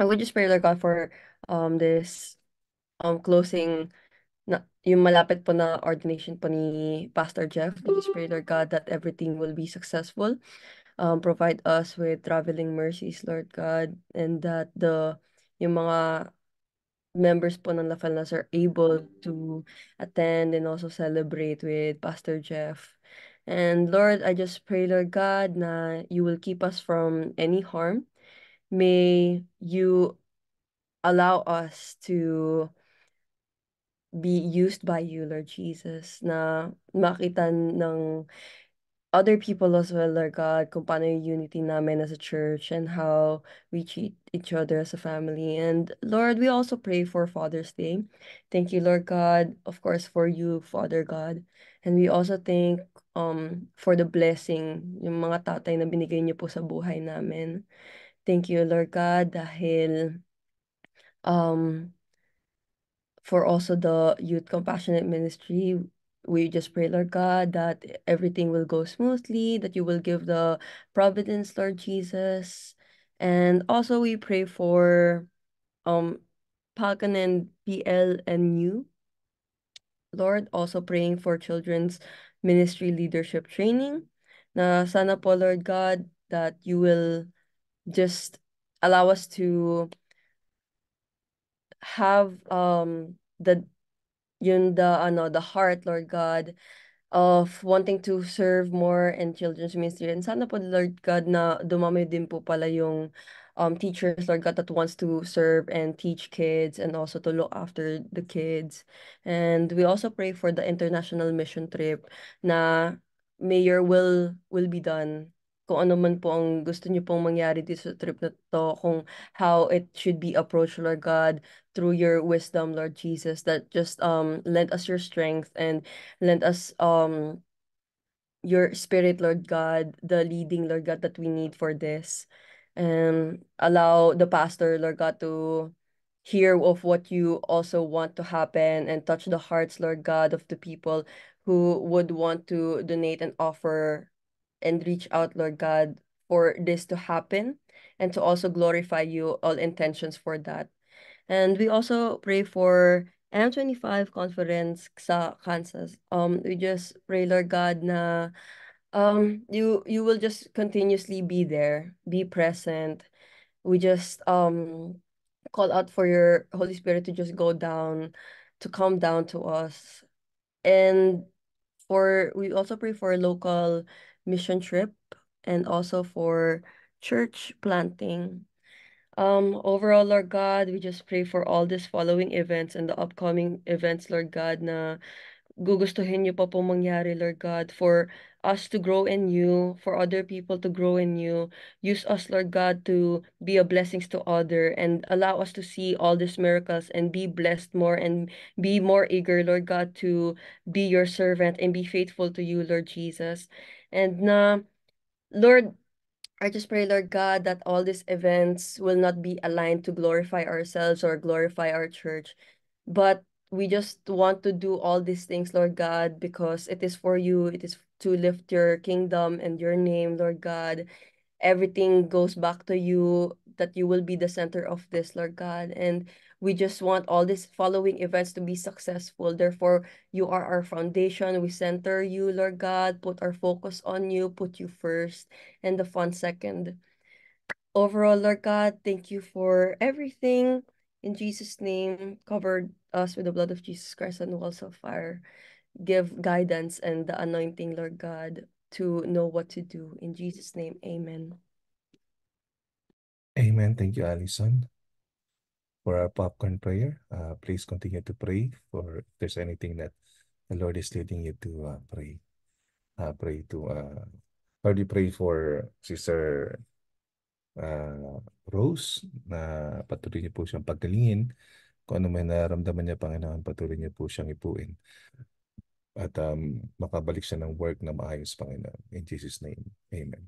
I would just pray, Lord God, for um this um closing na yung malapit po na ordination po ni Pastor Jeff. We just pray, Lord God, that everything will be successful. Um, provide us with traveling mercies, Lord God, and that the yung mga members po ng La are able to attend and also celebrate with Pastor Jeff. And Lord, I just pray, Lord God, na you will keep us from any harm May you allow us to be used by you, Lord Jesus, na makita ng other people as well, Lord God, kung paano yung unity namin as a church and how we treat each other as a family. And Lord, we also pray for Father's Day. Thank you, Lord God, of course, for you, Father God. And we also thank um for the blessing, yung mga tatay na binigay niyo po sa buhay namin. Thank you, Lord God, dahil um, for also the Youth Compassionate Ministry, we just pray, Lord God, that everything will go smoothly, that you will give the providence, Lord Jesus. And also we pray for um Palkan and PL and you. Lord, also praying for children's ministry leadership training. Na sana po, Lord God, that you will just allow us to have um the yun the ano the heart Lord God of wanting to serve more in children's ministry and sana po Lord God na dumami din po pala yung um teachers Lord God that wants to serve and teach kids and also to look after the kids and we also pray for the international mission trip na may your will will be done kung ano man po ang gusto niyo pong mangyari dito sa trip na to, kung how it should be approached, Lord God, through your wisdom, Lord Jesus, that just um lend us your strength and lend us um your spirit, Lord God, the leading, Lord God, that we need for this. And allow the pastor, Lord God, to hear of what you also want to happen and touch the hearts, Lord God, of the people who would want to donate and offer and reach out, Lord God, for this to happen and to also glorify you, all intentions for that. And we also pray for M25 conference sa Kansas. Um, we just pray, Lord God, na um, you, you will just continuously be there, be present. We just um, call out for your Holy Spirit to just go down, to come down to us. And for we also pray for local mission trip and also for church planting. Um, overall, Lord God, we just pray for all these following events and the upcoming events, Lord God, na gugustuhin niyo pa po mangyari, Lord God, for us to grow in you, for other people to grow in you. Use us, Lord God, to be a blessings to other and allow us to see all these miracles and be blessed more and be more eager, Lord God, to be your servant and be faithful to you, Lord Jesus. And na, Lord, I just pray, Lord God, that all these events will not be aligned to glorify ourselves or glorify our church, but we just want to do all these things, Lord God, because it is for you. It is to lift your kingdom and your name, Lord God. Everything goes back to you, that you will be the center of this, Lord God. And we just want all these following events to be successful. Therefore, you are our foundation. We center you, Lord God, put our focus on you, put you first, and the fun second. Overall, Lord God, thank you for everything. In Jesus' name, cover us with the blood of Jesus Christ and walls of fire. Give guidance and the anointing, Lord God, to know what to do. In Jesus' name, amen. Amen. Thank you, Allison. for our popcorn prayer. Uh, please continue to pray for if there's anything that the Lord is leading you to uh, pray. Uh, pray to, uh, Lord, we pray for Sister uh, Rose na patuloy niyo po siyang pagkalingin. Kung ano may naramdaman niya, Panginoon, patuloy niyo po siyang ipuin. At um, makabalik siya ng work na maayos, Panginoon. In Jesus' name, Amen.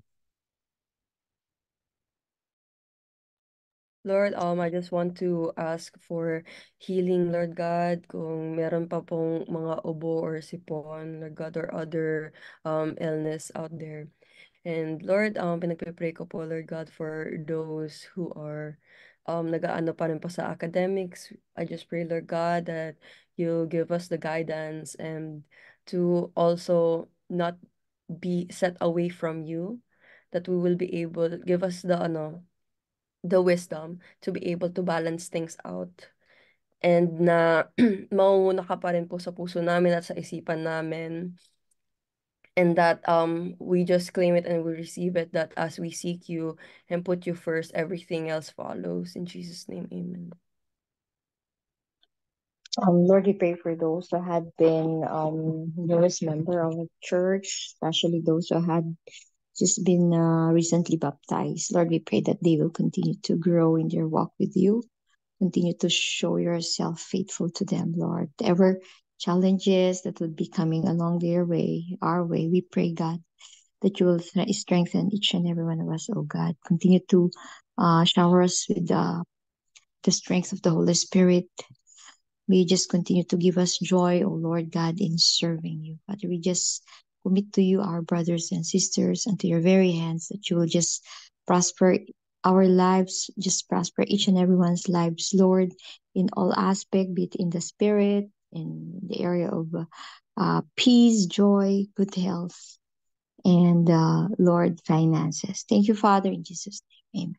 Lord, um, I just want to ask for healing, Lord God, kung meron pa pong mga ubo or sipon, Lord God, or other um, illness out there. And Lord, um, pinagpipray ko po, Lord God, for those who are um, nag-ano pa rin po sa academics. I just pray, Lord God, that you give us the guidance and to also not be set away from you, that we will be able, give us the, ano, the wisdom to be able to balance things out and na mauuna ka pa rin po sa puso namin at sa isipan namin and that um we just claim it and we receive it that as we seek you and put you first everything else follows in Jesus name amen um, Lord, we pray for those who had been um newest member of the church, especially those who had just been uh, recently baptized. Lord, we pray that they will continue to grow in their walk with you. Continue to show yourself faithful to them, Lord. Ever challenges that would be coming along their way, our way, we pray, God, that you will strengthen each and every one of us, oh God. Continue to uh, shower us with uh, the strength of the Holy Spirit. May you just continue to give us joy, oh Lord God, in serving you. Father, we just commit to you, our brothers and sisters, and to your very hands that you will just prosper our lives, just prosper each and everyone's lives, Lord, in all aspect, be it in the spirit, in the area of uh, peace, joy, good health, and uh, Lord, finances. Thank you, Father, in Jesus' name. Amen.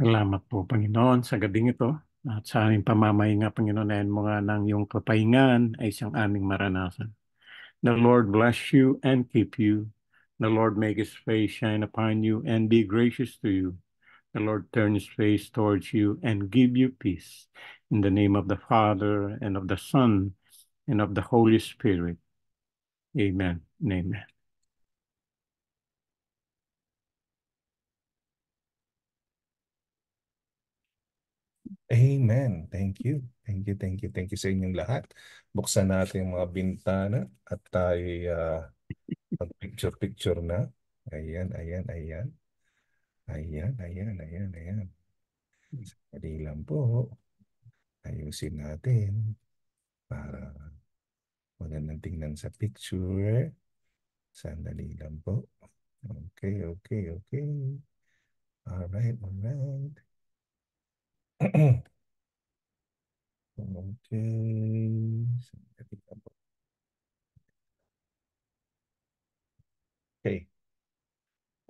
Salamat po, Panginoon, sa gabing ito at sa aming pamamahinga, Panginoon, ayon mo nga ng iyong kapahingan ay isang aming maranasan. The Lord bless you and keep you. The Lord make His face shine upon you and be gracious to you. The Lord turn His face towards you and give you peace. In the name of the Father, and of the Son, and of the Holy Spirit. Amen and amen. Amen. Thank you. Thank you, thank you, thank you sa inyong lahat. Buksan natin yung mga bintana at tayo uh, mag-picture-picture na. Ayan, ayan, ayan. Ayan, ayan, ayan, ayan. Sandali lang po. Ayusin natin para magandang tingnan sa picture. Sandali lang po. Okay, okay, okay. Alright, alright. okay.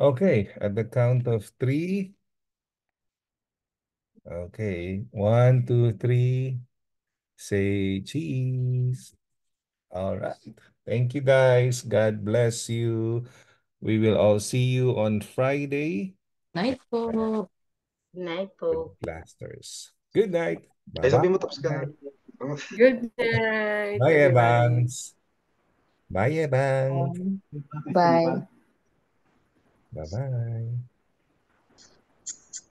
Okay, at the count of three. Okay, one, two, three. Say cheese. All right. Thank you guys. God bless you. We will all see you on Friday. Night, folks. Good night po. Blasters. Good night. Bye-bye. Ay, sabi mo tapos ka na. Good night. Bye, Evans. Bye, Evans. Bye. Bye-bye.